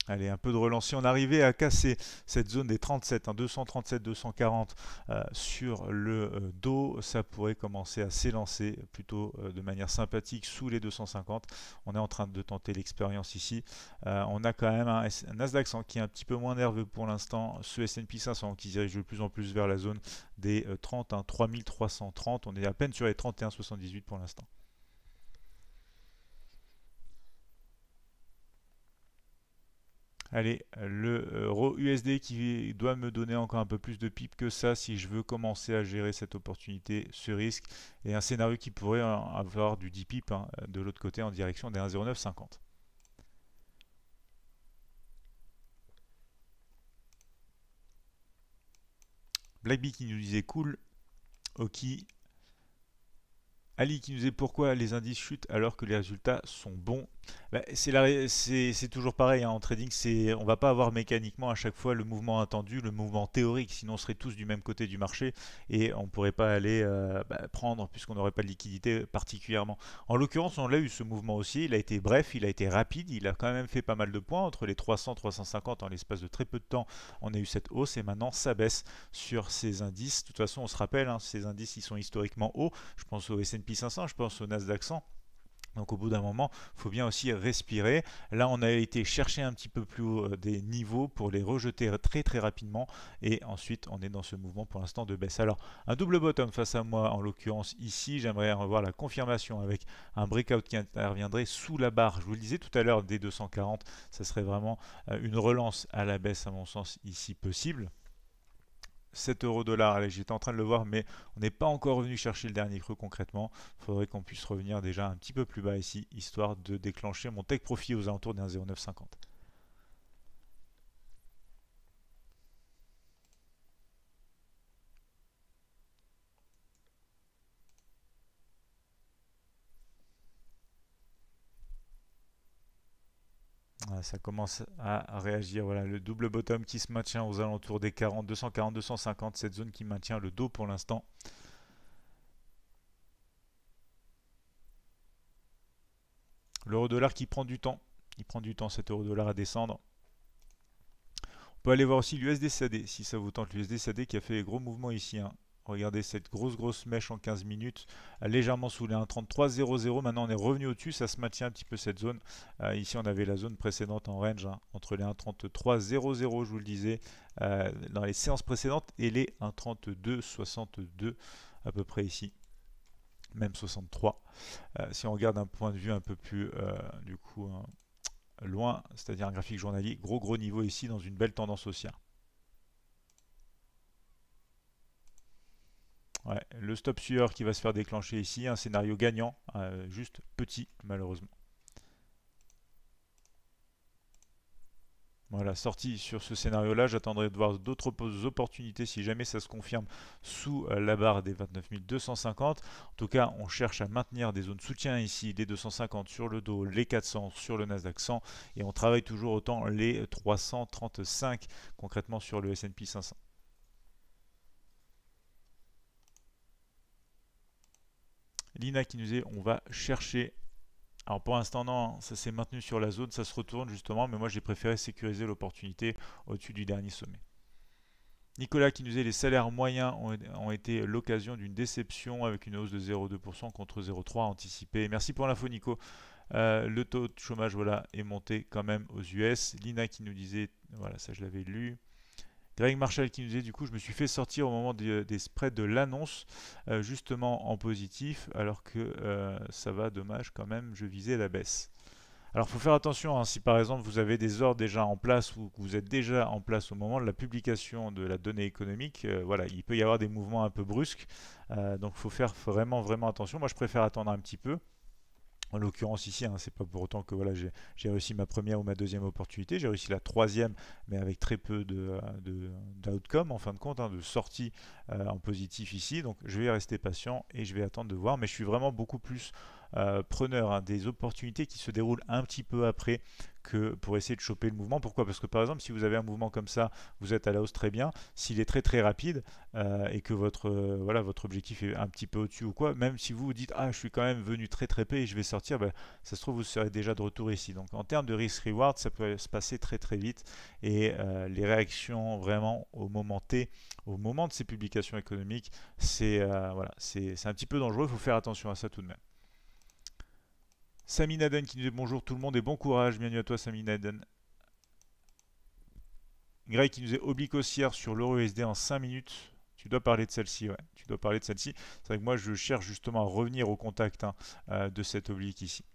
Allez, un peu de relance. Si on arrivait à casser cette zone des 37, 237, 240 sur le euh, dos, ça pourrait commencer à s'élancer plutôt euh, de manière sympathique sous les 250. On est en train de tenter l'expérience ici. Euh, on a quand même un, Nasdaq qui est un petit peu moins nerveux pour l'instant. Ce S&P 500 qui dirige de plus en plus vers la zone des 30, 3330. Hein, on est à peine sur les 31,78 pour l'instant. Allez, le USD euh, qui doit me donner encore un peu plus de pipe que ça si je veux commencer à gérer cette opportunité, ce risque et un scénario qui pourrait avoir du 10 pips hein, de l'autre côté en direction des 1,0950. Blackbee qui nous disait cool, Oki, Ali qui nous disait pourquoi les indices chutent alors que les résultats sont bons bah, c'est, toujours pareil hein, en trading, c'est on va pas avoir mécaniquement à chaque fois le mouvement attendu, le mouvement théorique, sinon on serait tous du même côté du marché et on ne pourrait pas aller euh, bah, prendre puisqu'on n'aurait pas de liquidité particulièrement. En l'occurrence, on l'a eu ce mouvement aussi, il a été bref, il a été rapide, il a quand même fait pas mal de points entre les 300 350 en l'espace de très peu de temps. On a eu cette hausse et maintenant ça baisse sur ces indices. De toute façon, on se rappelle, hein, ces indices ils sont historiquement hauts. Je pense au S&P 500, je pense au Nasdaq 100 donc au bout d'un moment, il faut bien aussi respirer. Là, on a été chercher un petit peu plus haut euh, des niveaux pour les rejeter très très rapidement. Et ensuite, on est dans ce mouvement pour l'instant de baisse. Alors, un double bottom face à moi, en l'occurrence ici. J'aimerais avoir la confirmation avec un breakout qui interviendrait sous la barre. Je vous le disais tout à l'heure, des 240, ça serait vraiment euh, une relance à la baisse à mon sens ici possible. 7 euros dollar. Allez, j'étais en train de le voir, mais on n'est pas encore venu chercher le dernier creux concrètement. Il faudrait qu'on puisse revenir déjà un petit peu plus bas ici, histoire de déclencher mon tech profit aux alentours d'un 0,950. Ah, ça commence à réagir. Voilà, le double bottom qui se maintient aux alentours des 40, 240, 250, cette zone qui maintient le dos pour l'instant. L'euro dollar qui prend du temps. Il prend du temps cet euro dollar à descendre. On peut aller voir aussi lusd si ça vous tente. lusd qui a fait les gros mouvements ici. Hein. Regardez cette grosse grosse mèche en 15 minutes, légèrement sous les 1.33.00. Maintenant on est revenu au-dessus, ça se maintient un petit peu cette zone. Euh, ici on avait la zone précédente en range, hein, entre les 1.33.00 je vous le disais, euh, dans les séances précédentes, et les 1.32.62 à peu près ici même 63. Euh, si on regarde un point de vue un peu plus du coup hein, loin, c'est-à-dire un graphique journalier, gros gros niveau ici dans une belle tendance haussière. le stop sueur qui va se faire déclencher ici, un scénario gagnant, euh, juste petit malheureusement. Voilà, sortie sur ce scénario-là, j'attendrai de voir d'autres opportunités si jamais ça se confirme sous euh, la barre des 29 250. En tout cas, on cherche à maintenir des zones soutien ici, des 250 sur le dos, les 400 sur le Nasdaq 100 et on travaille toujours autant les 335 concrètement sur le S&P 500. Lina qui nous est, on va chercher. Alors pour l'instant non, ça s'est maintenu sur la zone, ça se retourne justement, mais moi j'ai préféré sécuriser l'opportunité au-dessus du dernier sommet. Nicolas qui nous est, les salaires moyens ont, été l'occasion d'une déception avec une hausse de 0,2% contre 0,3 anticipé Merci pour l'info Nico. Euh, le taux de chômage voilà, est monté quand même aux US. Lina qui nous disait, voilà ça je l'avais lu. Greg Marshall qui nous disait du coup je me suis fait sortir au moment des, spreads de l'annonce euh, justement en positif alors que euh, ça va dommage quand même je visais la baisse. Alors faut faire attention hein, si par exemple vous avez des ordres déjà en place ou que vous êtes déjà en place au moment de la publication de la donnée économique, euh, voilà, il peut y avoir des mouvements un peu brusques, donc faut faire vraiment vraiment attention. Moi je préfère attendre un petit peu en l'occurrence ici, hein, c'est pas pour autant que voilà, j'ai réussi ma première ou ma deuxième opportunité, j'ai réussi la troisième, mais avec très peu d'outcome de, en fin de compte, hein, de sortie euh, en positif ici. Donc je vais rester patient et je vais attendre de voir, mais je suis vraiment beaucoup plus euh, preneur hein, des opportunités qui se déroulent un petit peu après que pour essayer de choper le mouvement. Pourquoi Parce que par exemple, si vous avez un mouvement comme ça, vous êtes à la hausse très bien. S'il est très très rapide euh, et que votre euh, voilà votre objectif est un petit peu au-dessus ou quoi, même si vous vous dites ah je suis quand même venu très très peu et je vais sortir, ben, ça se trouve vous serez déjà de retour ici. Donc en termes de risk reward, ça peut se passer très très vite et les réactions vraiment au moment T, au moment de ces publications économiques, c'est voilà c'est un petit peu dangereux. Il faut faire attention à ça tout de même. Sami Naden qui nous dit bonjour tout le monde et bon courage. Bienvenue à toi, Sami Naden. Greg qui nous est oblique sur l'EURUSD en 5 minutes. Tu dois parler de celle-ci, Tu dois parler de celle-ci. C'est vrai que moi, je cherche justement à revenir au contact hein, euh, de cette oblique ici.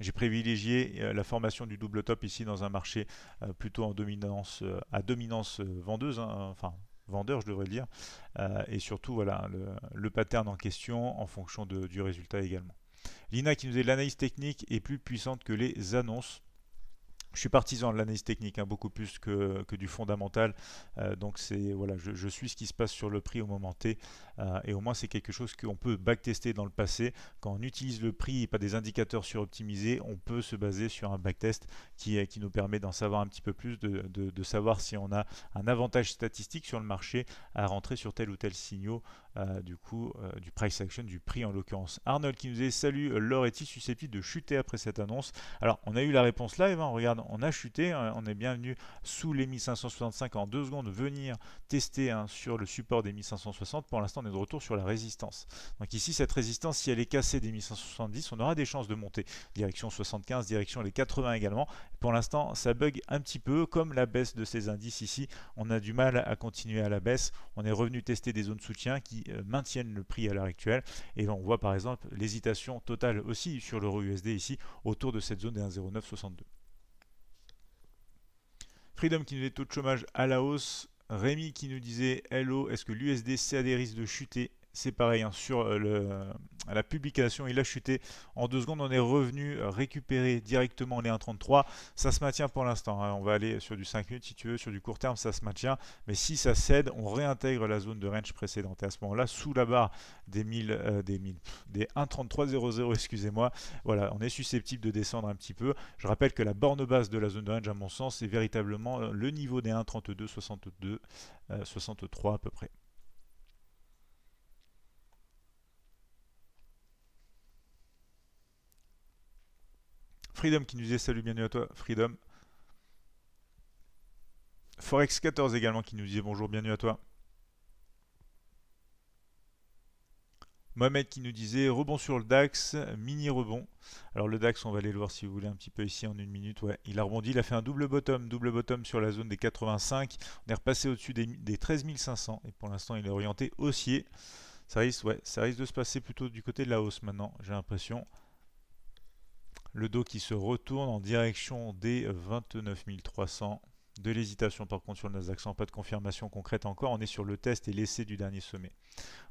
J'ai privilégié euh, la formation du double top ici dans un marché euh, plutôt en dominance, à dominance vendeuse, hein, enfin vendeur, je devrais dire. et surtout, voilà, le, pattern en question en fonction du résultat également. Lina qui nous dit l'analyse technique est plus puissante que les annonces. Je suis partisan de l'analyse technique, hein, beaucoup plus que, du fondamental. Euh, donc c'est voilà, je, suis ce qui se passe sur le prix au moment T. Euh, et au moins c'est quelque chose qu'on peut backtester dans le passé. Quand on utilise le prix et pas des indicateurs suroptimisés, on peut se baser sur un backtest qui, qui nous permet d'en savoir un petit peu plus, de, de, savoir si on a un avantage statistique sur le marché à rentrer sur tel ou tel signaux euh, du coup euh, du price action, du prix en l'occurrence. Arnold qui nous est salut, euh, l'or est-il susceptible de chuter après cette annonce Alors on a eu la réponse live, On hein, regarde, on a chuté, hein, on est bienvenu sous les 1565 en deux secondes venir tester hein, sur le support des 1560. Pour l'instant on est de retour sur la résistance. Donc ici cette résistance, si elle est cassée des 1570, on aura des chances de monter. Direction 75, direction les 80 également. Pour l'instant ça bug un petit peu comme la baisse de ces indices ici. On a du mal à continuer à la baisse. On est revenu tester des zones soutien qui euh, maintiennent le prix à l'heure actuelle. Et on voit par exemple l'hésitation totale aussi sur l'euro USD ici autour de cette zone des 1,0962. Freedom qui nous dit taux de chômage à la hausse. Rémi qui nous disait Hello, est-ce que l'USD des risques de chuter C'est pareil hein, sur euh, le la publication. Il a chuté en deux secondes. On est revenu euh, récupérer directement les 1,33. Ça se maintient pour l'instant. Hein. On va aller sur du 5 minutes si tu veux. Sur du court terme, ça se maintient. Mais si ça cède, on réintègre la zone de range précédente. Et à ce moment-là, sous la barre des 1000, euh, des des 1,3300, excusez-moi. Voilà, on est susceptible de descendre un petit peu. Je rappelle que la borne basse de la zone de range, à mon sens, c'est véritablement euh, le niveau des 1,32, 62, 63 à peu près. Freedom qui nous disait salut, bienvenue à toi, Freedom. Forex14 également qui nous disait bonjour, bienvenue à toi. Mohamed qui nous disait rebond sur le DAX, mini rebond. Alors le DAX, on va aller le voir si vous voulez un petit peu ici en une minute. Ouais, il a rebondi, il a fait un double bottom, double bottom sur la zone des 85. On est repassé au-dessus des, des 13 500 et pour l'instant il est orienté haussier. Ça risque, ouais, ça risque de se passer plutôt du côté de la hausse maintenant, j'ai l'impression. Le dos qui se retourne en direction des 29 300. De l'hésitation par contre sur le Nasdaq pas de confirmation concrète encore. On est sur le test et l'essai du dernier sommet.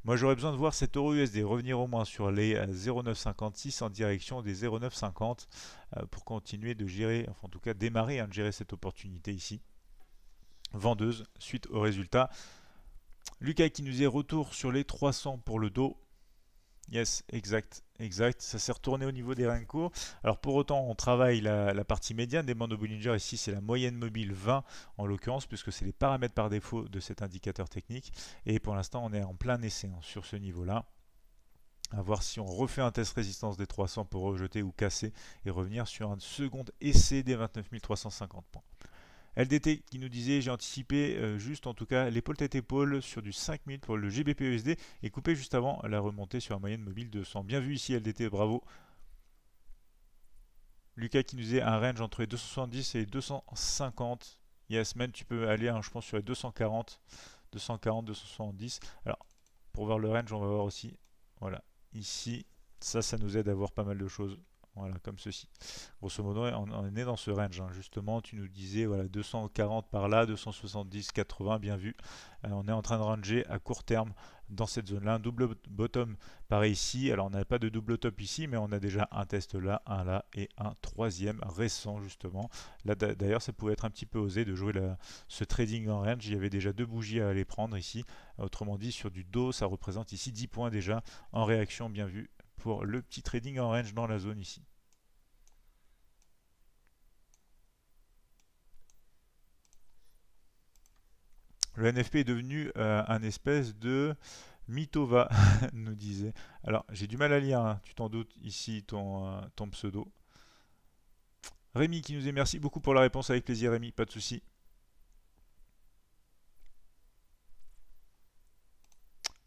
Moi j'aurais besoin de voir cette euro USD revenir au moins sur les 0,956 euh, en direction des 0,950 euh, pour continuer de gérer, enfin en tout cas démarrer à hein, gérer cette opportunité ici. Vendeuse suite au résultat. Lucas qui nous est retour sur les 300 pour le dos. Yes, exact, exact. Ça s'est retourné au niveau des reins courts. Alors pour autant, on travaille la, partie médiane des bandes de Bollinger. Ici, c'est la moyenne mobile 20 en l'occurrence, puisque c'est les paramètres par défaut de cet indicateur technique. Et pour l'instant, on est en plein essai hein, sur ce niveau-là à voir si on refait un test résistance des 300 pour rejeter ou casser et revenir sur un second essai des 29 350 points. LDT qui nous disait j'ai anticipé euh, juste en tout cas l'épaule tête épaule sur du 5000 pour le GBP/USD e et coupé juste avant la remontée sur un moyenne mobile 200 Bien vu ici LDT, bravo. Lucas qui nous disait un range entre les 270 et 250. Yes, semaine tu peux aller, hein, je pense, sur les 240, 240, 270. Alors, pour voir le range, on va voir aussi, voilà, ici, ça, ça nous aide à voir pas mal de choses. Voilà, comme ceci. Grosso modo, on, on est dans ce range. Hein. Justement, tu nous disais voilà 240 par là, 270, 80, bien vu. Euh, on est en train de ranger à court terme dans cette zone-là. Un Double bottom, pareil ici. Alors, on n'a pas de double top ici, mais on a déjà un test là, un là et un troisième récent, justement. Là, d'ailleurs, ça pouvait être un petit peu osé de jouer là ce trading en range. Il y avait déjà deux bougies à aller prendre ici. Autrement dit, sur du dos, ça représente ici 10 points déjà en réaction, bien vu, pour le petit trading en range dans la zone ici. Le NFP est devenu euh, un espèce de Mitova, nous disait. Alors, j'ai du mal à lire, hein. tu t'en doutes, ici, euh, ton, pseudo. Rémi qui nous dit merci beaucoup pour la réponse, avec plaisir Rémi, pas de souci.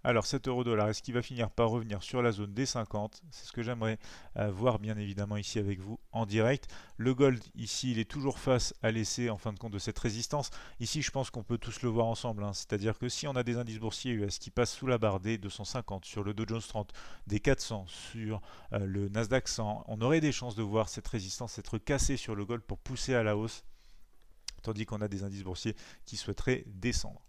Alors cet euro dollar, est-ce qu'il va finir par revenir sur la zone des 50 C'est ce que j'aimerais euh, voir bien évidemment ici avec vous en direct. Le gold ici, il est toujours face à l'essai en fin de compte de cette résistance. Ici, je pense qu'on peut tous le voir ensemble. Hein. C'est-à-dire que si on a des indices boursiers US qui passent sous la barre des 250 sur le Dow Jones 30, des 400 sur euh, le Nasdaq 100, on aurait des chances de voir cette résistance être cassée sur le gold pour pousser à la hausse, tandis qu'on a des indices boursiers qui souhaiteraient descendre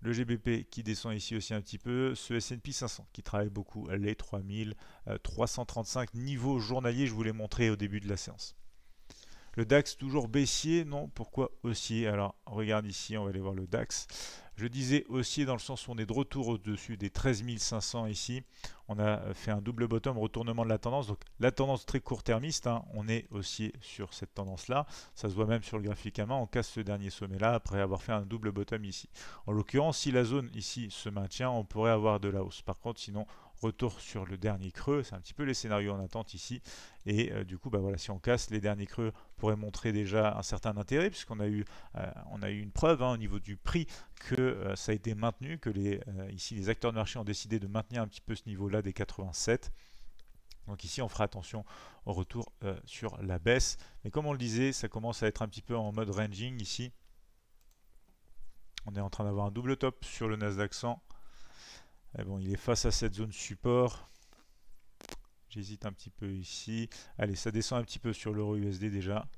le GBP qui descend ici aussi un petit peu, ce S&P 500 qui travaille beaucoup, les 3335 euh, niveaux journaliers, je vous l'ai montré au début de la séance. Le DAX toujours baissier, non, pourquoi haussier Alors regarde ici, on va aller voir le DAX. Je disais aussi dans le sens où on est de retour au-dessus des 13 500 ici. On a fait un double bottom, retournement de la tendance. Donc la tendance très court-termiste, hein, on est aussi sur cette tendance-là. Ça se voit même sur le graphique à main. On casse ce dernier sommet-là après avoir fait un double bottom ici. En l'occurrence, si la zone ici se maintient, on pourrait avoir de la hausse. Par contre, sinon, retour sur le dernier creux. C'est un petit peu les scénarios en attente ici. Et euh, du coup, bah voilà, si on casse, les derniers creux pourrait montrer déjà un certain intérêt, puisqu'on a, eu, euh, on a eu une preuve hein, au niveau du prix que euh, ça a été maintenu, que les, ici les acteurs de marché ont décidé de maintenir un petit peu ce niveau-là des 87. Donc ici, on fera attention au retour sur la baisse. Mais comme on le disait, ça commence à être un petit peu en mode ranging ici. On est en train d'avoir un double top sur le Nasdaq 100 eh bon, il est face à cette zone support. J'hésite un petit peu ici. Allez, ça descend un petit peu sur l'euro USD déjà.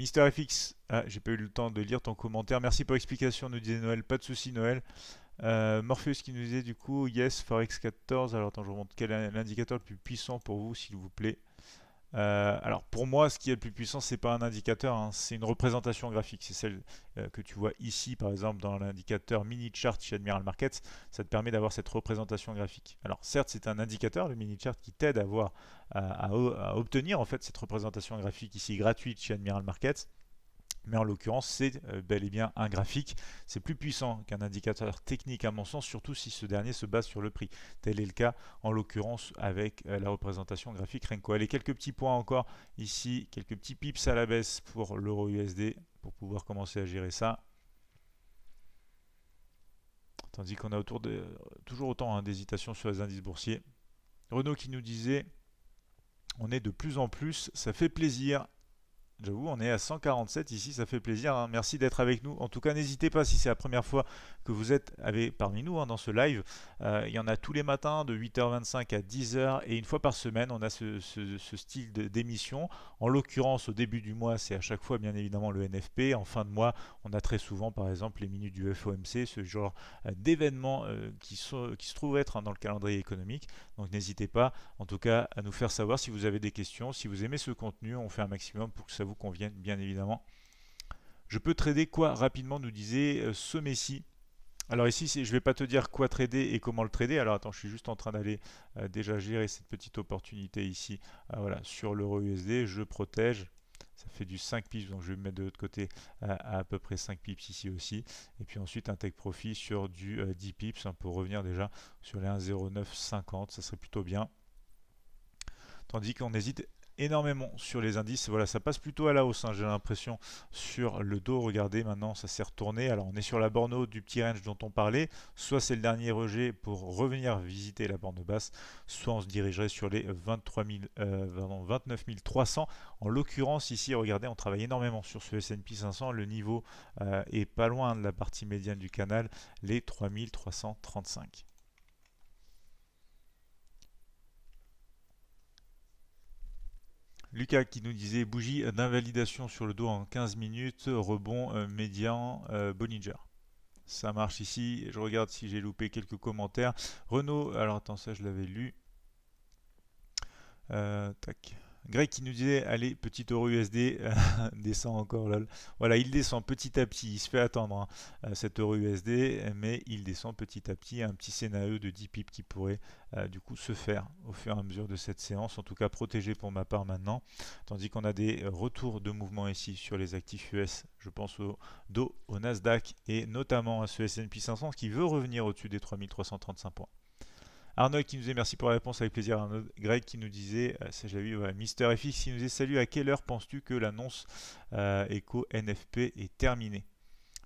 Mister FX, ah, j'ai pas eu le temps de lire ton commentaire. Merci pour l'explication, nous disait Noël. Pas de souci, Noël. Euh, Morpheus qui nous disait du coup, yes, Forex 14. Alors attends, je montre quel est l'indicateur le plus puissant pour vous, s'il vous plaît. Euh, alors pour moi, ce qui est le plus puissant, c'est pas un indicateur, hein, c'est une représentation graphique. C'est celle euh, que tu vois ici, par exemple, dans l'indicateur mini chart chez Admiral Markets. Ça te permet d'avoir cette représentation graphique. Alors certes, c'est un indicateur, le mini chart, qui t'aide à, avoir, à, à, obtenir en fait cette représentation graphique ici gratuite chez Admiral Markets mais en l'occurrence c'est euh, bel et bien un graphique, c'est plus puissant qu'un indicateur technique à mon sens, surtout si ce dernier se base sur le prix. Tel est le cas en l'occurrence avec euh, la représentation graphique Renko. Allez, quelques petits points encore ici, quelques petits pips à la baisse pour l'euro USD pour pouvoir commencer à gérer ça. Tandis qu'on a autour de, euh, toujours autant hein, d'hésitations sur les indices boursiers. Renault qui nous disait on est de plus en plus, ça fait plaisir, J'avoue, on est à 147 ici, ça fait plaisir. Hein. Merci d'être avec nous. En tout cas, n'hésitez pas si c'est la première fois que vous êtes parmi nous hein, dans ce live. Euh, il y en a tous les matins de 8h25 à 10h et une fois par semaine, on a ce, style d'émission. En l'occurrence, au début du mois, c'est à chaque fois bien évidemment le NFP. En fin de mois, on a très souvent par exemple les minutes du FOMC, ce genre euh, d'événements euh, qui, qui se trouvent être hein, dans le calendrier économique. Donc n'hésitez pas en tout cas à nous faire savoir si vous avez des questions, si vous aimez ce contenu, on fait un maximum pour que ça vous vous conviennent, bien évidemment. Je peux trader quoi rapidement, nous disait euh, ce Messi. Alors ici, je vais pas te dire quoi trader et comment le trader. Alors attends, je suis juste en train d'aller euh, déjà gérer cette petite opportunité ici. Euh, voilà, sur l'euro USD, je protège. Ça fait du 5 pips, donc je vais me mettre de l'autre côté à, peu près 5 pips ici aussi. Et puis ensuite un take profit sur du 10 pips On hein, pour revenir déjà sur les 1,0950, ça serait plutôt bien. Tandis qu'on hésite énormément sur les indices. Voilà, ça passe plutôt à la hausse, hein, j'ai l'impression, sur le dos. Regardez, maintenant, ça s'est retourné. Alors, on est sur la borne haute du petit range dont on parlait. Soit c'est le dernier rejet pour revenir visiter la borne basse, soit on se dirigerait sur les 23 29 300. En l'occurrence, ici, regardez, on travaille énormément sur ce S&P 500. Le niveau euh, est pas loin de la partie médiane du canal, les 3335. Lucas qui nous disait bougie d'invalidation sur le dos en 15 minutes, rebond euh, médian euh, boninger. Ça marche ici, je regarde si j'ai loupé quelques commentaires. Renault, alors attends, ça je l'avais lu. Euh, tac. Greg qui nous disait allez petit euro USD descend encore lol. Voilà il descend petit à petit, il se fait attendre cette hein, euh, cet euro USD mais il descend petit à petit, un petit scénario de 10 pips qui pourrait euh, du coup se faire au fur et à mesure de cette séance, en tout cas protégé pour ma part maintenant, tandis qu'on a des retours de mouvement ici sur les actifs US, je pense au dos au Nasdaq et notamment à ce S&P 500 qui veut revenir au-dessus des 3335 points. Arnaud qui nous disait merci pour la réponse avec plaisir. Arnaud, Greg qui nous disait, euh, ça j'avais vu, Mister FX qui nous disait salut, à quelle heure penses-tu que l'annonce euh, Echo NFP est terminée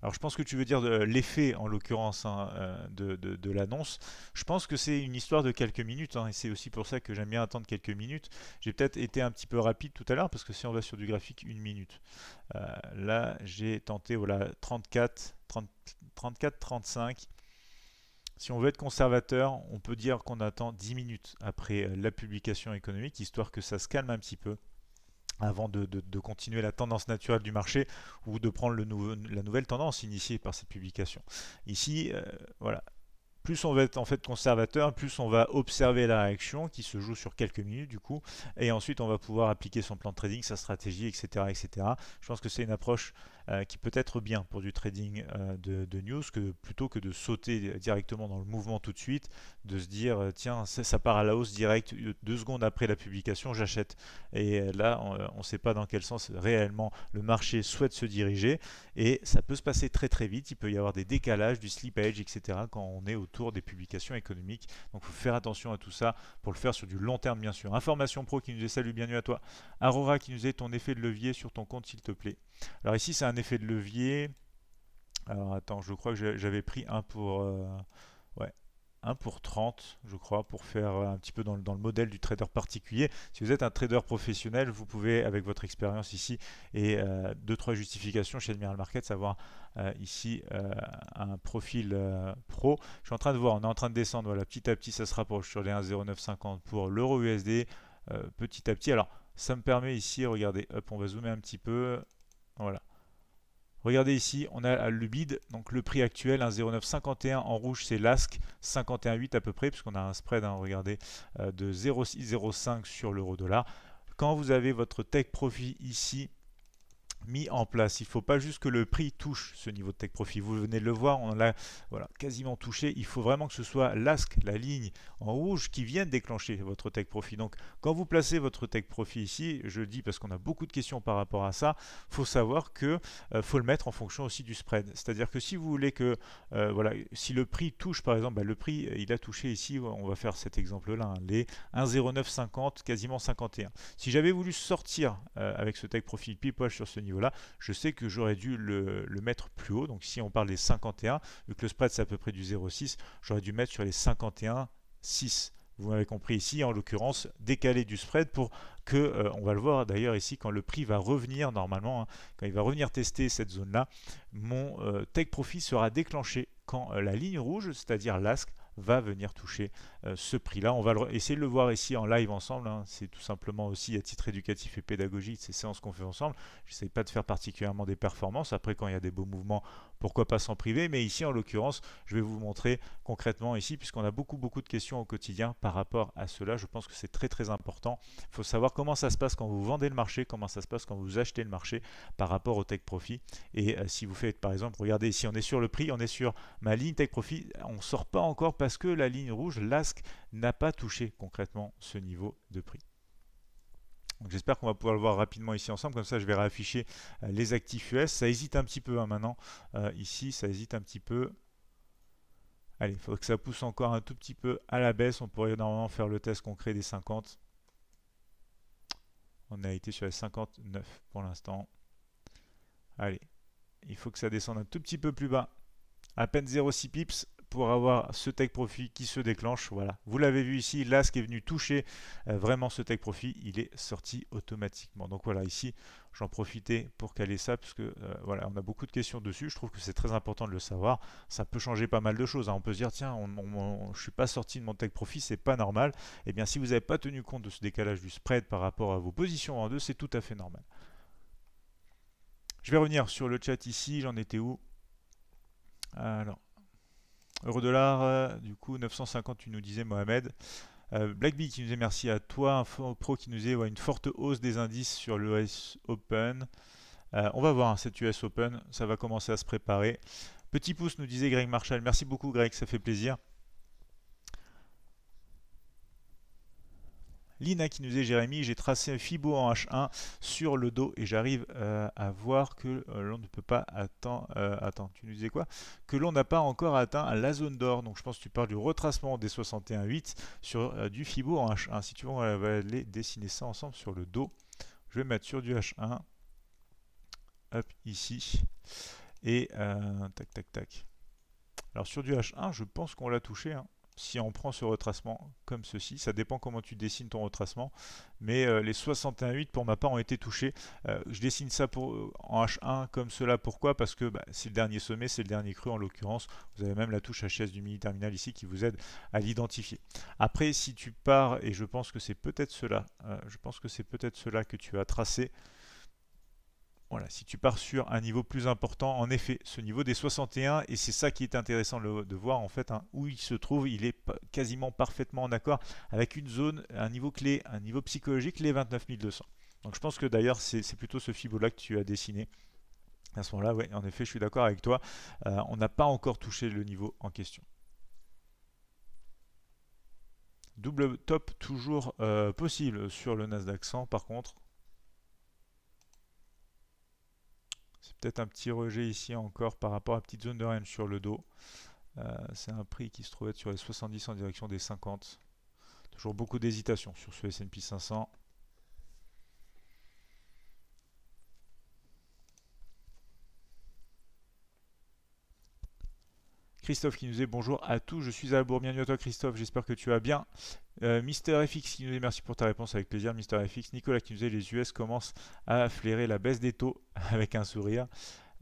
alors je pense que tu veux dire euh, l'effet en l'occurrence hein, de, l'annonce. Je pense que c'est une histoire de quelques minutes hein, et c'est aussi pour ça que j'aime bien attendre quelques minutes. J'ai peut-être été un petit peu rapide tout à l'heure parce que si on va sur du graphique, une minute. là j'ai tenté voilà 34, 30, 34, 35. Si on veut être conservateur, on peut dire qu'on attend 10 minutes après euh, la publication économique, histoire que ça se calme un petit peu avant de, continuer la tendance naturelle du marché ou de prendre le la nouvelle tendance initiée par cette publication. Ici, euh, voilà, plus on va être en fait conservateur, plus on va observer la réaction qui se joue sur quelques minutes du coup, et ensuite on va pouvoir appliquer son plan de trading, sa stratégie, etc. etc. Je pense que c'est une approche euh, qui peut être bien pour du trading euh, de, news que plutôt que de sauter directement dans le mouvement tout de suite, de se dire euh, tiens ça, part à la hausse direct deux secondes après la publication j'achète et là on ne sait pas dans quel sens réellement le marché souhaite se diriger et ça peut se passer très très vite, il peut y avoir des décalages, du slippage etc quand on est autour des publications économiques donc il faut faire attention à tout ça pour le faire sur du long terme bien sûr. Information Pro qui nous est salut bienvenue à toi. Aurora qui nous est ton effet de levier sur ton compte s'il te plaît. Alors ici, c'est un effet de levier. Alors attends, je crois que j'avais pris un pour... 1 euh, pour 30, je crois, pour faire un petit peu dans le, dans le, modèle du trader particulier. Si vous êtes un trader professionnel, vous pouvez, avec votre expérience ici et 2-3 euh, justifications chez Admiral Markets, avoir euh, ici un profil pro. Je suis en train de voir, on est en train de descendre, voilà, petit à petit, ça se rapproche sur les 1,0950 pour l'euro USD, petit à petit. Alors, ça me permet ici, regardez, hop, on va zoomer un petit peu, voilà. Regardez ici, on a le bid, donc le prix actuel, 1,0951 en rouge, c'est l'ASK, 51,8 à peu près, puisqu'on a un spread, hein, regardez, euh, de 0,605 sur l'euro dollar. Quand vous avez votre tech profit ici, mis en place. Il ne faut pas juste que le prix touche ce niveau de tech profit. Vous venez de le voir, on l'a voilà, quasiment touché. Il faut vraiment que ce soit l'ASC, la ligne en rouge, qui vienne déclencher votre tech profit. Donc quand vous placez votre tech profit ici, je dis parce qu'on a beaucoup de questions par rapport à ça, faut savoir que euh, faut le mettre en fonction aussi du spread. C'est-à-dire que si vous voulez que euh, voilà, si le prix touche par exemple, bah, le prix euh, il a touché ici, on va faire cet exemple là, hein, les 1,0950, quasiment 51. Si j'avais voulu sortir avec ce tech profit pipoche sur ce niveau là Je sais que j'aurais dû le, mettre plus haut. Donc si on parle des 51, vu que le spread c'est à peu près du 0,6, j'aurais dû mettre sur les 51,6. Vous m'avez compris ici, en l'occurrence, décalé du spread pour que, euh, on va le voir d'ailleurs ici, quand le prix va revenir normalement, hein, quand il va revenir tester cette zone-là, mon tech profit sera déclenché quand euh, la ligne rouge, c'est-à-dire l'ask va venir toucher euh, ce prix-là. On va essayer de le voir ici en live ensemble. Hein. C'est tout simplement aussi à titre éducatif et pédagogique ces séances qu'on fait ensemble. J'essaie pas de faire particulièrement des performances. Après, quand il y a des beaux mouvements, pourquoi pas s'en priver, mais ici en l'occurrence, je vais vous montrer concrètement ici, puisqu'on a beaucoup beaucoup de questions au quotidien par rapport à cela, je pense que c'est très très important. Il faut savoir comment ça se passe quand vous vendez le marché, comment ça se passe quand vous achetez le marché par rapport au tech profit. Et euh, si vous faites par exemple, regardez ici, on est sur le prix, on est sur ma ligne tech profit, on sort pas encore parce que la ligne rouge, lask, n'a pas touché concrètement ce niveau de prix. J'espère qu'on va pouvoir le voir rapidement ici ensemble, comme ça je vais réafficher euh, les actifs US. Ça hésite un petit peu hein, maintenant, euh, ici ça hésite un petit peu. Allez, il faut que ça pousse encore un tout petit peu à la baisse. On pourrait normalement faire le test concret des 50. On a été sur les 59 pour l'instant. Allez, il faut que ça descende un tout petit peu plus bas. À peine 0,6 pips pour avoir ce tech profit qui se déclenche. Voilà, vous l'avez vu ici, Là, ce qui est venu toucher euh, vraiment ce tech profit, il est sorti automatiquement. Donc voilà, ici, j'en profitais pour caler ça, parce que euh, voilà, on a beaucoup de questions dessus. Je trouve que c'est très important de le savoir. Ça peut changer pas mal de choses. Hein. On peut se dire, tiens, je ne je suis pas sorti de mon tech profit, c'est pas normal. Eh bien, si vous n'avez pas tenu compte de ce décalage du spread par rapport à vos positions en deux c'est tout à fait normal. Je vais revenir sur le chat ici, j'en étais où alors, Euro dollar, euh, du coup 950, tu nous disais Mohamed. Euh, BlackBee qui nous dit merci à toi, Info Pro qui nous est une forte hausse des indices sur l'US Open. Euh, on va voir hein, cette cet US Open, ça va commencer à se préparer. Petit pouce nous disait Greg Marshall, merci beaucoup Greg, ça fait plaisir. Lina qui nous est Jérémy, j'ai tracé un Fibo en H1 sur le dos et j'arrive euh, à voir que euh, l'on ne peut pas attendre. Euh, attends, tu nous disais quoi Que l'on n'a pas encore atteint la zone d'or. Donc je pense que tu parles du retracement des 61.8 sur du Fibo en H1. Si tu veux, on va aller dessiner ça ensemble sur le dos. Je vais mettre sur du H1. Hop, ici. Et tac, tac, tac. Alors sur du H1, je pense qu'on l'a touché. Hein si on prend ce retracement comme ceci. Ça dépend comment tu dessines ton retracement, mais euh, les 61.8 pour ma part ont été touchés. Euh, je dessine ça pour, euh, en H1 comme cela. Pourquoi Parce que bah, c'est le dernier sommet, c'est le dernier cru en l'occurrence. Vous avez même la touche HS du mini terminal ici qui vous aide à l'identifier. Après, si tu pars, et je pense que c'est peut-être cela, je pense que c'est peut-être cela que tu as tracé. Voilà, si tu pars sur un niveau plus important, en effet, ce niveau des 61, et c'est ça qui est intéressant de voir en fait, hein, où il se trouve, il est quasiment parfaitement en accord avec une zone, un niveau clé, un niveau psychologique, les 29200. Donc je pense que d'ailleurs, c'est plutôt ce fibo-là que tu as dessiné. À ce moment-là, oui, en effet, je suis d'accord avec toi. Euh, on n'a pas encore touché le niveau en question. Double top toujours euh, possible sur le Nasdaq 100 par contre C'est peut-être un petit rejet ici encore par rapport à la petite zone de range sur le dos. Euh, c'est un prix qui se trouvait sur les 70 en direction des 50. Toujours beaucoup d'hésitation sur ce S&P 500. Christophe qui nous dit bonjour à tous, je suis à la bienvenue à toi Christophe, j'espère que tu vas bien. Euh, Mister FX qui nous dit merci pour ta réponse avec plaisir, Mister FX. Nicolas qui nous dit les US commencent à flairer la baisse des taux avec un sourire.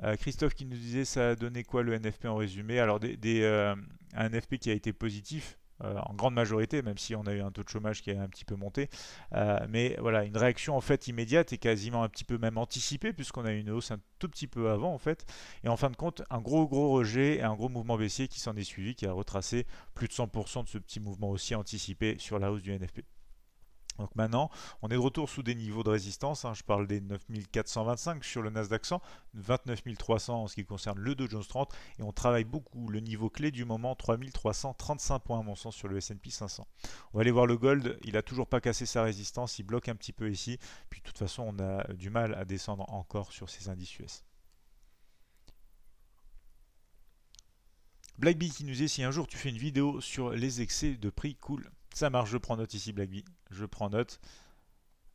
Euh, Christophe qui nous disait ça a donné quoi le NFP en résumé Alors des, euh, un NFP qui a été positif, euh, en grande majorité, même si on a eu un taux de chômage qui a un petit peu monté. Euh, mais voilà, une réaction en fait immédiate et quasiment un petit peu même anticipée, puisqu'on a eu une hausse un tout petit peu avant en fait. Et en fin de compte, un gros gros rejet et un gros mouvement baissier qui s'en est suivi, qui a retracé plus de 100% de ce petit mouvement aussi anticipé sur la hausse du NFP. Donc maintenant, on est de retour sous des niveaux de résistance. Hein. Je parle des 9425 sur le Nasdaq 100, 29300 en ce qui concerne le Dow Jones 30, et on travaille beaucoup le niveau clé du moment 3335 points à mon sens sur le S&P 500. On va aller voir le gold. Il a toujours pas cassé sa résistance, il bloque un petit peu ici. Puis de toute façon, on a du mal à descendre encore sur ces indices US. Blackbee qui nous dit si un jour tu fais une vidéo sur les excès de prix, cool. Ça marche, je prends note ici Blackbee. Je prends note.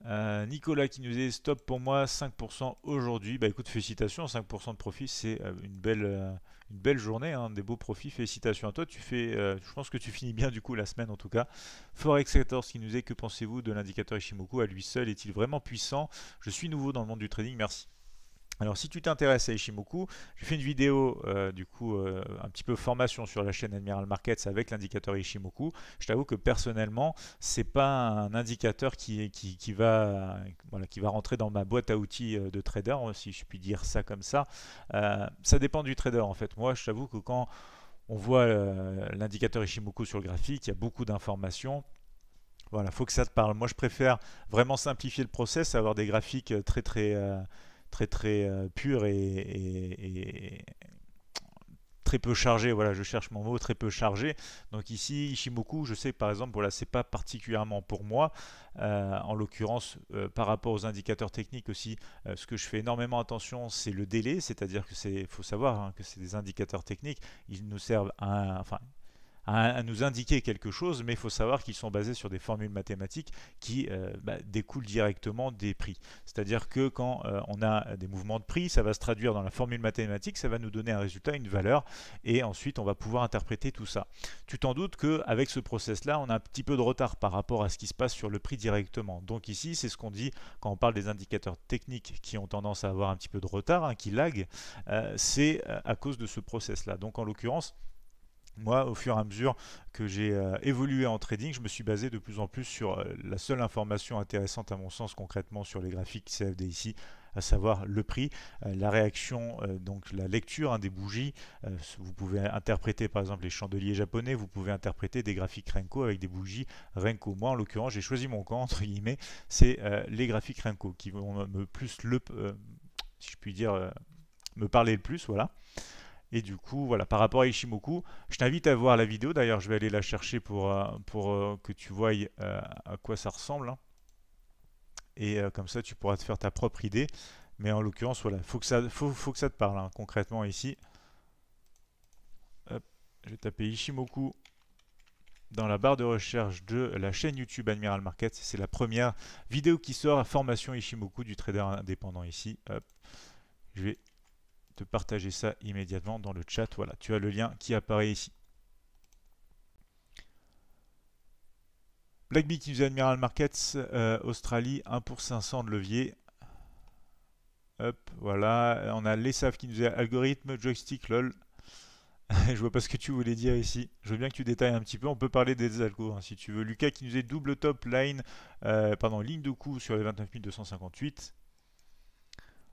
Euh, Nicolas qui nous est stop pour moi 5% aujourd'hui. Bah écoute, félicitations, 5% de profit, c'est euh, une belle, euh, une belle journée, hein, des beaux profits. Félicitations à toi. Tu fais, je pense que tu finis bien du coup la semaine en tout cas. Forex 14 qui nous est que pensez-vous de l'indicateur Ishimoku à lui seul Est-il vraiment puissant Je suis nouveau dans le monde du trading, merci. Alors si tu t'intéresses à Ishimoku, j'ai fait une vidéo euh, du coup euh, un petit peu formation sur la chaîne Admiral Markets avec l'indicateur Ishimoku. Je t'avoue que personnellement, c'est pas un indicateur qui, qui va, voilà, qui va rentrer dans ma boîte à outils euh, de trader, hein, si je puis dire ça comme ça. ça dépend du trader en fait. Moi, je t'avoue que quand on voit l'indicateur Ishimoku sur le graphique, il y a beaucoup d'informations. Voilà, faut que ça te parle. Moi, je préfère vraiment simplifier le process, avoir des graphiques très très très très euh, pur et, très peu chargé, voilà, je cherche mon mot, très peu chargé. Donc ici, Ishimoku, je sais que par exemple, voilà, c'est pas particulièrement pour moi. Euh, en l'occurrence, euh, par rapport aux indicateurs techniques aussi, ce que je fais énormément attention, c'est le délai, c'est-à-dire que c'est, faut savoir hein, que c'est des indicateurs techniques, ils nous servent à, à, nous indiquer quelque chose, mais il faut savoir qu'ils sont basés sur des formules mathématiques qui euh, bah, découlent directement des prix. C'est-à-dire que quand euh, on a des mouvements de prix, ça va se traduire dans la formule mathématique, ça va nous donner un résultat, une valeur, et ensuite on va pouvoir interpréter tout ça. Tu t'en doutes qu'avec ce process-là, on a un petit peu de retard par rapport à ce qui se passe sur le prix directement. Donc ici, c'est ce qu'on dit quand on parle des indicateurs techniques qui ont tendance à avoir un petit peu de retard, hein, qui lag, euh, c'est à cause de ce process-là. Donc en l'occurrence, moi, au fur et à mesure que j'ai euh, évolué en trading, je me suis basé de plus en plus sur euh, la seule information intéressante à mon sens concrètement sur les graphiques CFD ici, à savoir le prix, euh, la réaction, donc la lecture hein, des bougies. vous pouvez interpréter par exemple les chandeliers japonais, vous pouvez interpréter des graphiques Renko avec des bougies Renko. Moi, en l'occurrence, j'ai choisi mon camp entre guillemets, c'est les graphiques Renko qui vont me plus le, si je puis dire, me parler le plus, voilà. Et du coup, voilà, par rapport à Ishimoku, je t'invite à voir la vidéo. D'ailleurs, je vais aller la chercher pour, euh, pour euh, que tu vois euh, à quoi ça ressemble. Hein. Et comme ça, tu pourras te faire ta propre idée. Mais en l'occurrence, voilà, faut que ça, faut, que ça te parle hein, concrètement ici. je vais taper Ishimoku dans la barre de recherche de la chaîne YouTube Admiral Market. C'est la première vidéo qui sort, à formation Ishimoku du trader indépendant ici. Je vais partager ça immédiatement dans le chat. Voilà, tu as le lien qui apparaît ici. Blackbeat qui nous Admiral Markets, euh, Australie, 1 pour 500 de levier. Hop, voilà. On a savent qui nous est algorithme, joystick, lol. je vois pas ce que tu voulais dire ici. Je veux bien que tu détailles un petit peu. On peut parler des algos hein, si tu veux. Lucas qui nous est double top line, euh, pardon, ligne de coup sur les 29 258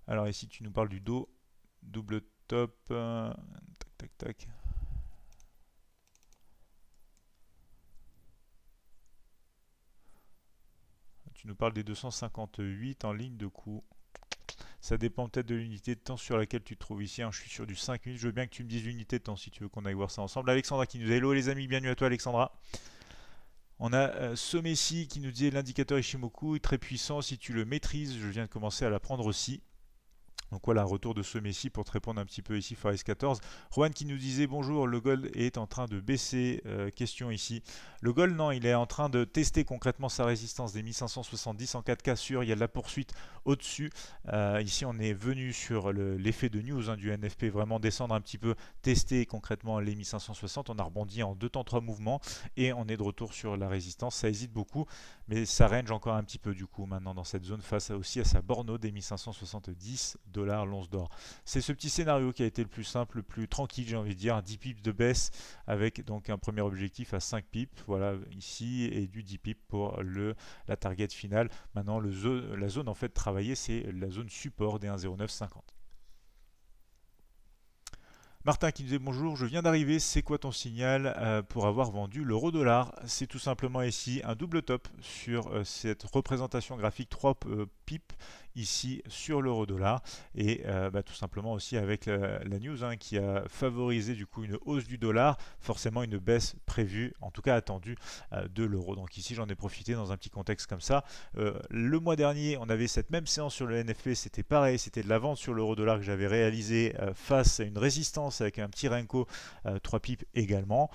Alors ici, tu nous parles du dos double top, euh, tac tac tac. Tu nous parles des 258 en ligne de coup Ça dépend peut-être de l'unité de temps sur laquelle tu te trouves ici. Hein. je suis sur du 5 minutes. Je veux bien que tu me dises l'unité de temps si tu veux qu'on aille voir ça ensemble. Alexandra qui nous dit Hello les amis, bienvenue à toi Alexandra. On a euh, Somessi qui nous dit l'indicateur Ishimoku est très puissant si tu le maîtrises. Je viens de commencer à l'apprendre aussi. Donc voilà, retour de ce Messi pour te répondre un petit peu ici, Faris 14. Juan qui nous disait bonjour, le gold est en train de baisser. Euh, question ici. Le gold, non, il est en train de tester concrètement sa résistance des 1570 en 4K sûr. Il y a de la poursuite au-dessus. Euh, ici, on est venu sur l'effet de news hein, du NFP, vraiment descendre un petit peu, tester concrètement les 1560. On a rebondi en deux temps, trois mouvements et on est de retour sur la résistance. Ça hésite beaucoup mais ça range encore un petit peu du coup maintenant dans cette zone face aussi à sa borneau des 1570 dollars l'once d'or. C'est ce petit scénario qui a été le plus simple, le plus tranquille j'ai envie de dire, 10 pips de baisse avec donc un premier objectif à 5 pips, voilà ici et du 10 pips pour le, la target finale. Maintenant la zone en fait travaillée c'est la zone support des 1,0950. Martin qui nous dit bonjour, je viens d'arriver, c'est quoi ton signal euh, pour avoir vendu l'euro dollar C'est tout simplement ici un double top sur euh, cette représentation graphique 3 euh, pipes ici sur l'euro dollar et euh, bah, tout simplement aussi avec euh, la, news hein, qui a favorisé du coup une hausse du dollar, forcément une baisse prévue, en tout cas attendue euh, de l'euro. Donc ici j'en ai profité dans un petit contexte comme ça. le mois dernier on avait cette même séance sur le NFP, c'était pareil, c'était de la vente sur l'euro dollar que j'avais réalisé face à une résistance avec un petit Renko 3 pips également.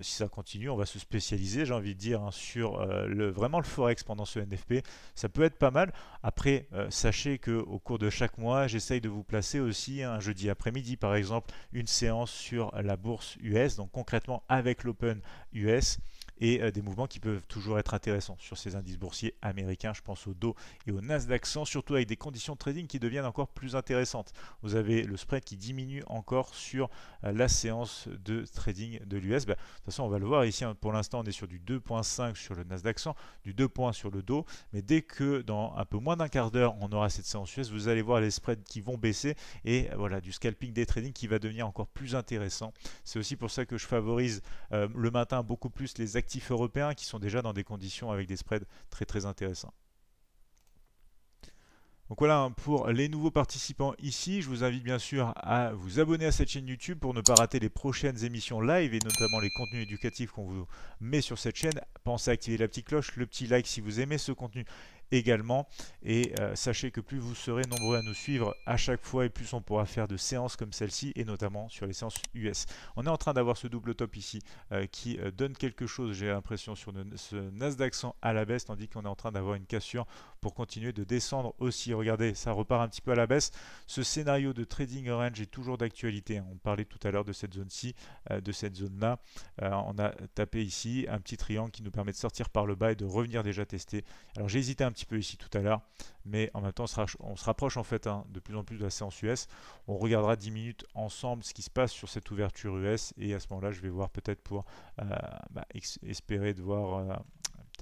si ça continue on va se spécialiser j'ai envie de dire hein, sur le, vraiment le forex pendant ce NFP. Ça peut être pas mal. Après ça sachez qu'au cours de chaque mois, j'essaye de vous placer aussi hein, un jeudi après-midi, par exemple, une séance sur la bourse US, donc concrètement avec l'Open US et euh, des mouvements qui peuvent toujours être intéressants sur ces indices boursiers américains. Je pense au Dow et au Nasdaq 100, surtout avec des conditions de trading qui deviennent encore plus intéressantes. Vous avez le spread qui diminue encore sur euh, la séance de trading de l'US. Bah, de toute façon, on va le voir ici. Hein. pour l'instant, on est sur du 2.5 sur le Nasdaq 100, du 2 points sur le Dow. Mais dès que dans un peu moins d'un quart d'heure, on aura cette séance US, vous allez voir les spreads qui vont baisser et euh, voilà du scalping des trading qui va devenir encore plus intéressant. C'est aussi pour ça que je favorise le matin beaucoup plus les activités européens qui sont déjà dans des conditions avec des spreads très très intéressants. Donc voilà, hein, pour les nouveaux participants ici, je vous invite bien sûr à vous abonner à cette chaîne YouTube pour ne pas rater les prochaines émissions live et notamment les contenus éducatifs qu'on vous met sur cette chaîne. Pensez à activer la petite cloche, le petit like si vous aimez ce contenu également. Et euh, sachez que plus vous serez nombreux à nous suivre à chaque fois et plus on pourra faire de séances comme celle-ci et notamment sur les séances US. On est en train d'avoir ce double top ici euh, qui euh, donne quelque chose, j'ai l'impression, sur ce Nasdaq 100 à la baisse tandis qu'on est en train d'avoir une cassure pour continuer de descendre aussi. Regardez, ça repart un petit peu à la baisse. Ce scénario de trading range est toujours d'actualité. Hein. On parlait tout à l'heure de cette zone-ci, euh, de cette zone-là. Euh, on a tapé ici un petit triangle qui nous permet de sortir par le bas et de revenir déjà tester. Alors j'ai hésité un petit peu ici tout à l'heure, mais en même temps on se rapproche en fait hein, de plus en plus de la séance US. On regardera 10 minutes ensemble ce qui se passe sur cette ouverture US et à ce moment-là je vais voir peut-être pour euh, bah, espérer de voir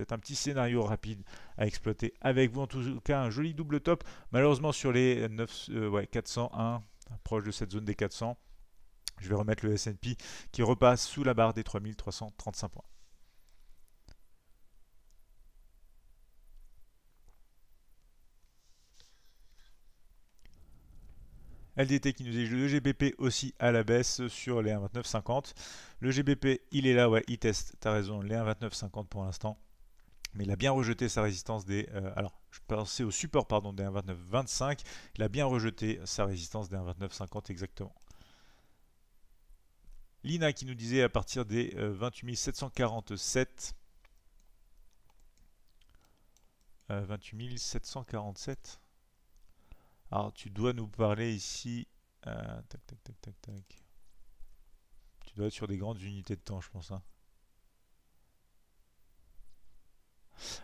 peut un petit scénario rapide à exploiter avec vous. En tout cas, un joli double top. Malheureusement, sur les 9, 401, euh, proche de cette zone des 400, je vais remettre le S&P qui repasse sous la barre des 3335 points. LDT qui nous dit le GBP aussi à la baisse sur les 1,2950. Le GBP, il est là, ouais, il teste, t'as raison, les 1,2950 pour l'instant mais il a bien rejeté sa résistance des... alors, je pensais au support, pardon, des 1,29,25. Il a bien rejeté sa résistance des 1,29,50 exactement. Lina qui nous disait à partir des 28 747... 28 747... Alors, tu dois nous parler ici... tac, tac, tac, tac, tac. Tu dois être sur des grandes unités de temps, je pense. Hein.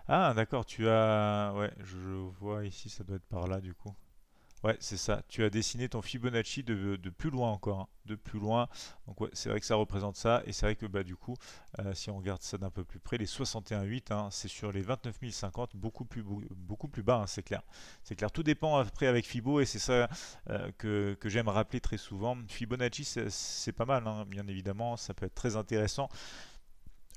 Ah, d'accord, tu as... Ouais, je vois ici, ça doit être par là, du coup. Ouais, c'est ça. Tu as dessiné ton Fibonacci de, plus loin encore. Hein, de plus loin. Donc c'est vrai que ça représente ça. Et c'est vrai que bah, du coup, euh, si on regarde ça d'un peu plus près, les 61,8, hein, c'est sur les 29 050, beaucoup plus, beaucoup plus bas, hein, c'est clair. C'est clair. Tout dépend après avec Fibo. Et c'est ça euh, que, que j'aime rappeler très souvent. Fibonacci, c'est pas mal, hein, bien évidemment. Ça peut être très intéressant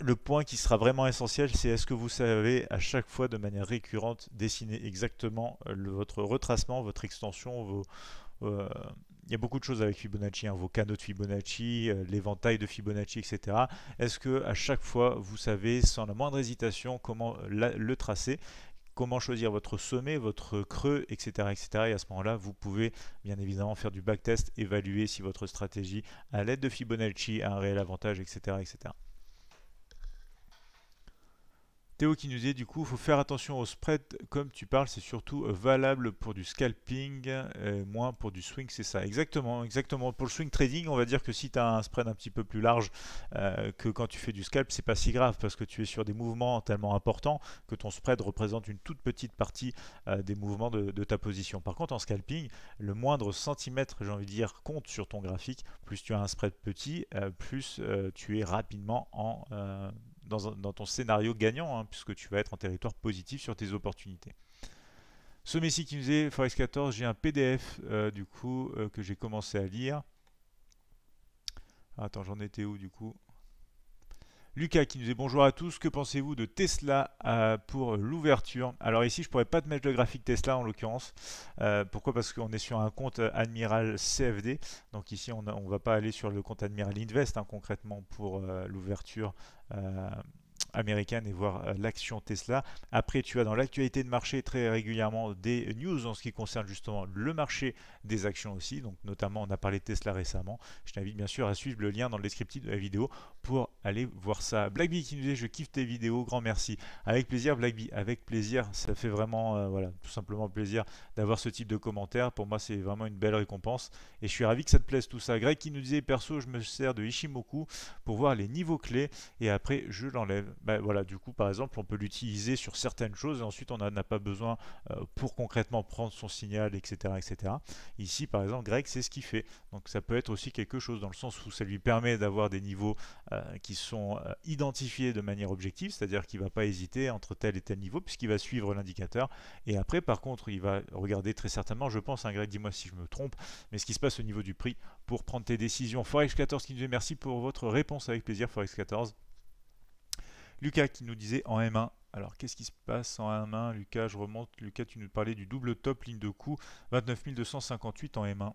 le point qui sera vraiment essentiel, c'est est-ce que vous savez à chaque fois de manière récurrente dessiner exactement euh, votre retracement, votre extension, vos, euh, il y a beaucoup de choses avec Fibonacci, hein, vos canaux de Fibonacci, euh, l'éventail de Fibonacci, etc. Est-ce que à chaque fois vous savez sans la moindre hésitation comment le tracer comment choisir votre sommet, votre creux, etc. etc. Et à ce moment-là, vous pouvez bien évidemment faire du backtest, évaluer si votre stratégie à l'aide de Fibonacci a un réel avantage, etc. etc. Théo qui nous dit du coup, faut faire attention au spread comme tu parles, c'est surtout euh, valable pour du scalping, euh, moins pour du swing, c'est ça. Exactement, exactement. Pour le swing trading, on va dire que si tu as un spread un petit peu plus large euh, que quand tu fais du scalp, c'est pas si grave parce que tu es sur des mouvements tellement importants que ton spread représente une toute petite partie des mouvements de, ta position. Par contre, en scalping, le moindre centimètre, j'ai envie de dire, compte sur ton graphique. Plus tu as un spread petit, plus tu es rapidement en dans, ton scénario gagnant, hein, puisque tu vas être en territoire positif sur tes opportunités. Ce Messi qui nous est Forex 14, j'ai un PDF euh, du coup euh, que j'ai commencé à lire. Ah, attends, j'en étais où du coup Lucas qui nous dit bonjour à tous, que pensez-vous de Tesla euh, pour l'ouverture Alors ici je pourrais pas te mettre le graphique Tesla en l'occurrence. Euh, pourquoi Parce qu'on est sur un compte Admiral CFD. Donc ici on ne va pas aller sur le compte Admiral Invest hein, concrètement pour euh, l'ouverture américaine et voir euh, l'action Tesla. Après, tu as dans l'actualité de marché très régulièrement des news en ce qui concerne justement le marché des actions aussi. Donc notamment, on a parlé de Tesla récemment. Je t'invite bien sûr à suivre le lien dans le descriptif de la vidéo pour aller voir ça. Blackbee qui nous dit je kiffe tes vidéos, grand merci. Avec plaisir Blackbee, avec plaisir. Ça fait vraiment euh, voilà, tout simplement plaisir d'avoir ce type de commentaires. Pour moi, c'est vraiment une belle récompense et je suis ravi que ça te plaise tout ça. Greg qui nous disait perso, je me sers de Ishimoku pour voir les niveaux clés et après je l'enlève. Bah, voilà, du coup, par exemple, on peut l'utiliser sur certaines choses et ensuite on n'a pas besoin euh, pour concrètement prendre son signal, etc. etc. Ici, par exemple, Greg, c'est ce qu'il fait. Donc ça peut être aussi quelque chose dans le sens où ça lui permet d'avoir des niveaux euh, qui sont euh, identifiés de manière objective, c'est-à-dire qu'il ne va pas hésiter entre tel et tel niveau puisqu'il va suivre l'indicateur. Et après, par contre, il va regarder très certainement, je pense, un hein, Greg, dis-moi si je me trompe, mais ce qui se passe au niveau du prix pour prendre tes décisions. Forex14 qui nous dit merci pour votre réponse avec plaisir, Forex14. Lucas qui nous disait en M1. Alors qu'est-ce qui se passe en M1 Lucas, je remonte. Lucas, tu nous parlais du double top ligne de coup 29 258 en M1.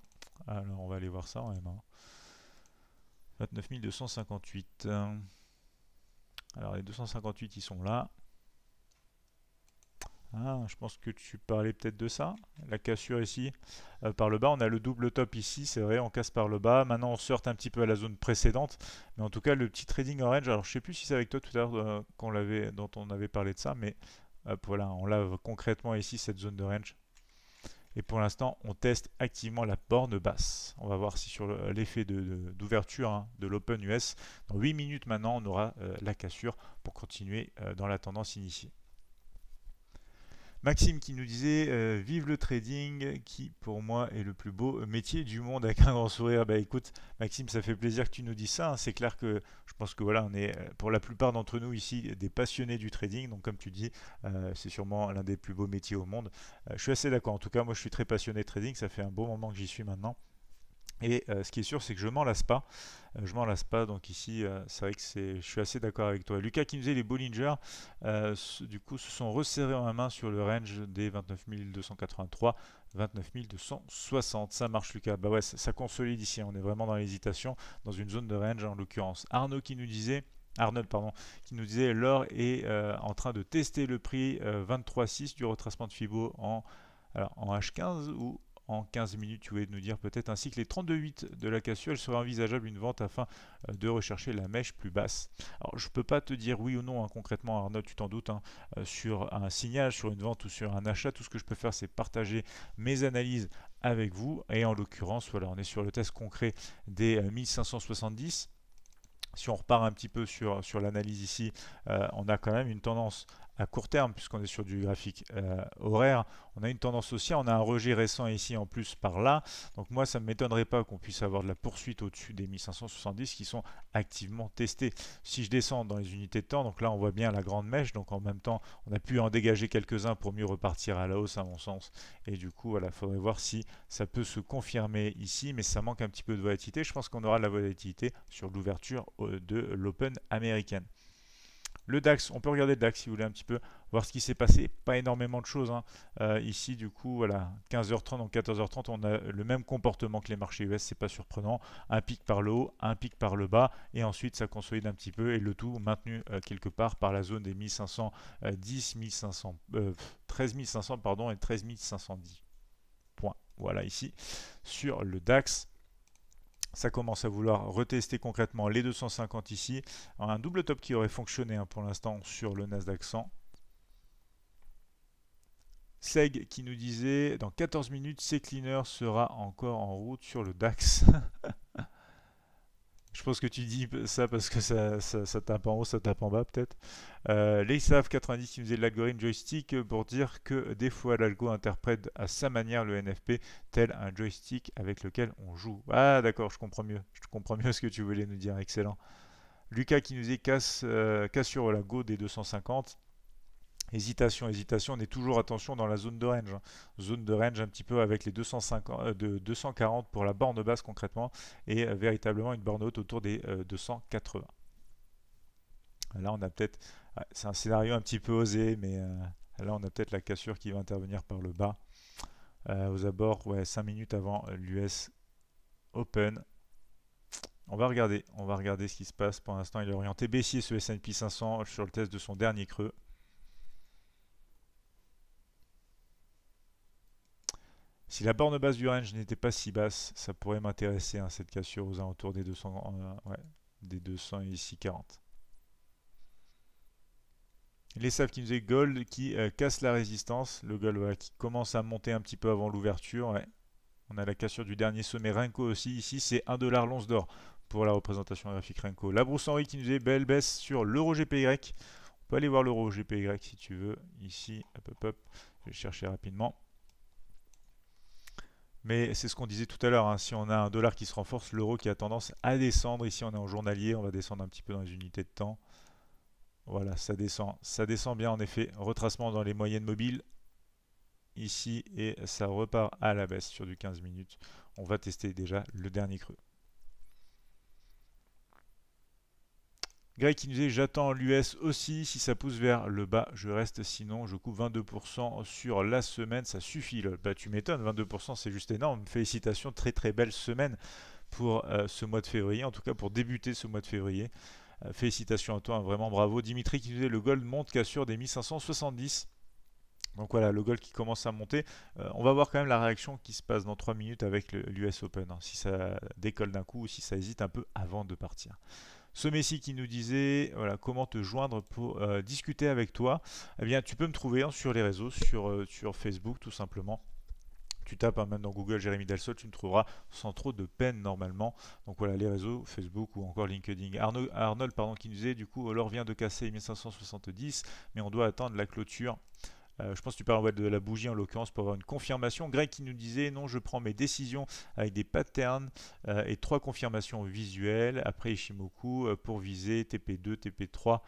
Alors on va aller voir ça en M1. 29 258. Alors les 258 ils sont là. Ah, je pense que tu parlais peut-être de ça. La cassure ici euh, par le bas. On a le double top ici, c'est vrai, on casse par le bas. Maintenant, on sort un petit peu à la zone précédente. Mais en tout cas, le petit trading orange, alors je sais plus si c'est avec toi tout à l'heure euh, dont on avait parlé de ça, mais voilà, on lave concrètement ici cette zone de range. Et pour l'instant, on teste activement la borne basse. On va voir si sur l'effet d'ouverture de, de hein, l'Open US, dans 8 minutes maintenant, on aura euh, la cassure pour continuer dans la tendance initiée. Maxime qui nous disait euh, Vive le trading, qui pour moi est le plus beau métier du monde avec un grand sourire. Bah écoute, Maxime, ça fait plaisir que tu nous dis ça. Hein. C'est clair que je pense que voilà, on est euh, pour la plupart d'entre nous ici des passionnés du trading. Donc, comme tu dis, euh, c'est sûrement l'un des plus beaux métiers au monde. je suis assez d'accord. En tout cas, moi, je suis très passionné de trading. Ça fait un bon moment que j'y suis maintenant. Et euh, ce qui est sûr, c'est que je m'en lasse pas. Euh, je m'en lasse pas. Donc ici, euh, c'est vrai que c'est, je suis assez d'accord avec toi. Lucas qui nous disait, les Bollinger, du coup, se sont resserrés en main sur le range des 29 283, 29 260. Ça marche, Lucas. Bah ouais, ça, consolide ici. On est vraiment dans l'hésitation, dans une zone de range en l'occurrence. Arnaud qui nous disait. Arnold, pardon, qui nous disait l'or est en train de tester le prix 23.6 du retracement de Fibo en, en H15 ou en 15 minutes. Tu voulais nous dire peut-être ainsi que les 32,8 de la cassuelle elle serait envisageable une vente afin euh, de rechercher la mèche plus basse. Alors je peux pas te dire oui ou non hein, concrètement Arnaud, tu t'en doutes, hein, euh, sur un signal, sur une vente ou sur un achat. Tout ce que je peux faire c'est partager mes analyses avec vous et en l'occurrence voilà on est sur le test concret des 1570 euh, si on repart un petit peu sur, sur l'analyse ici, on a quand même une tendance à court terme, puisqu'on est sur du graphique euh, horaire, on a une tendance aussi on a un rejet récent ici en plus par là. Donc moi, ça ne m'étonnerait pas qu'on puisse avoir de la poursuite au-dessus des 1570 qui sont activement testés. Si je descends dans les unités de temps, donc là on voit bien la grande mèche, donc en même temps on a pu en dégager quelques-uns pour mieux repartir à la hausse à mon sens. Et du coup, voilà, faudrait voir si ça peut se confirmer ici, mais ça manque un petit peu de volatilité. Je pense qu'on aura de la volatilité sur l'ouverture euh, de l'Open américaine. Le DAX, on peut regarder le DAX si vous voulez un petit peu voir ce qui s'est passé. Pas énormément de choses. Hein. Euh, ici, du coup, voilà, 15h30, donc 14h30, on a le même comportement que les marchés US, c'est pas surprenant. Un pic par le haut, un pic par le bas, et ensuite ça consolide un petit peu, et le tout maintenu euh, quelque part par la zone des 1510, 1500, 13500 pardon, et 13510 points. Voilà, ici, sur le DAX ça commence à vouloir retester concrètement les 250 ici. un double top qui aurait fonctionné hein, pour l'instant sur le Nasdaq 100. Seg qui nous disait dans 14 minutes, C-Cleaner sera encore en route sur le DAX. Je pense que tu dis ça parce que ça, ça, tape en haut, ça tape en bas peut-être. Euh, les savent 90 qui faisait de l'algorithme joystick pour dire que des fois l'algo interprète à sa manière le NFP tel un joystick avec lequel on joue. Ah d'accord, je comprends mieux. Je comprends mieux ce que tu voulais nous dire. Excellent. Lucas qui nous dit casse, euh, des 250. Hésitation, hésitation, on est toujours attention dans la zone de range. Hein. Zone de range un petit peu avec les 250, euh, de 240 pour la borne basse concrètement et euh, véritablement une borne haute autour des 280. Euh, là on a peut-être, ah, c'est un scénario un petit peu osé mais là on a peut-être la cassure qui va intervenir par le bas. aux abords, ouais, 5 minutes avant l'US Open. On va regarder, on va regarder ce qui se passe. Pour l'instant, il est orienté baissier ce S&P 500 sur le test de son dernier creux. Si la borne basse du range n'était pas si basse, ça pourrait m'intéresser, à hein, cette cassure aux alentours des 200, euh, des 200 et ici 40. Les savent qui nous est gold qui euh, casse la résistance. Le gold qui commence à monter un petit peu avant l'ouverture. On a la cassure du dernier sommet Renko aussi. Ici, c'est 1 dollar l'once d'or pour la représentation graphique Renko. La Brousse Henry qui nous est belle baisse sur l'euro GPY. On peut aller voir l'euro GPY si tu veux. Ici, hop Je vais chercher rapidement. Mais c'est ce qu'on disait tout à l'heure, hein, si on a un dollar qui se renforce, l'euro qui a tendance à descendre. Ici, on est en journalier, on va descendre un petit peu dans les unités de temps. Voilà, ça descend. Ça descend bien en effet. Retracement dans les moyennes mobiles. Ici, et ça repart à la baisse sur du 15 minutes. On va tester déjà le dernier creux. Greg qui nous dit j'attends l'US aussi, si ça pousse vers le bas, je reste, sinon je coupe 22% sur la semaine, ça suffit. Bah tu m'étonnes, 22% c'est juste énorme. Félicitations, très très belle semaine pour euh, ce mois de février, en tout cas pour débuter ce mois de février. Euh, félicitations à toi, hein, vraiment bravo. Dimitri qui nous dit le gold monte sur des 1570. Donc voilà, le gold qui commence à monter. Euh, on va voir quand même la réaction qui se passe dans 3 minutes avec l'US Open, hein, si ça décolle d'un coup ou si ça hésite un peu avant de partir ce Messi qui nous disait voilà, comment te joindre pour euh, discuter avec toi, eh bien tu peux me trouver hein, sur les réseaux, sur, euh, sur Facebook tout simplement. Tu tapes hein, même dans Google Jérémy Dalsol, tu me trouveras sans trop de peine normalement. Donc voilà les réseaux, Facebook ou encore LinkedIn. Arnaud, Arnold pardon, qui nous disait du coup l'or vient de casser 1570, mais on doit attendre la clôture euh, je pense que tu parles de la bougie en l'occurrence pour avoir une confirmation. Greg qui nous disait non, je prends mes décisions avec des patterns euh, et trois confirmations visuelles. Après Ishimoku euh, pour viser TP2, TP3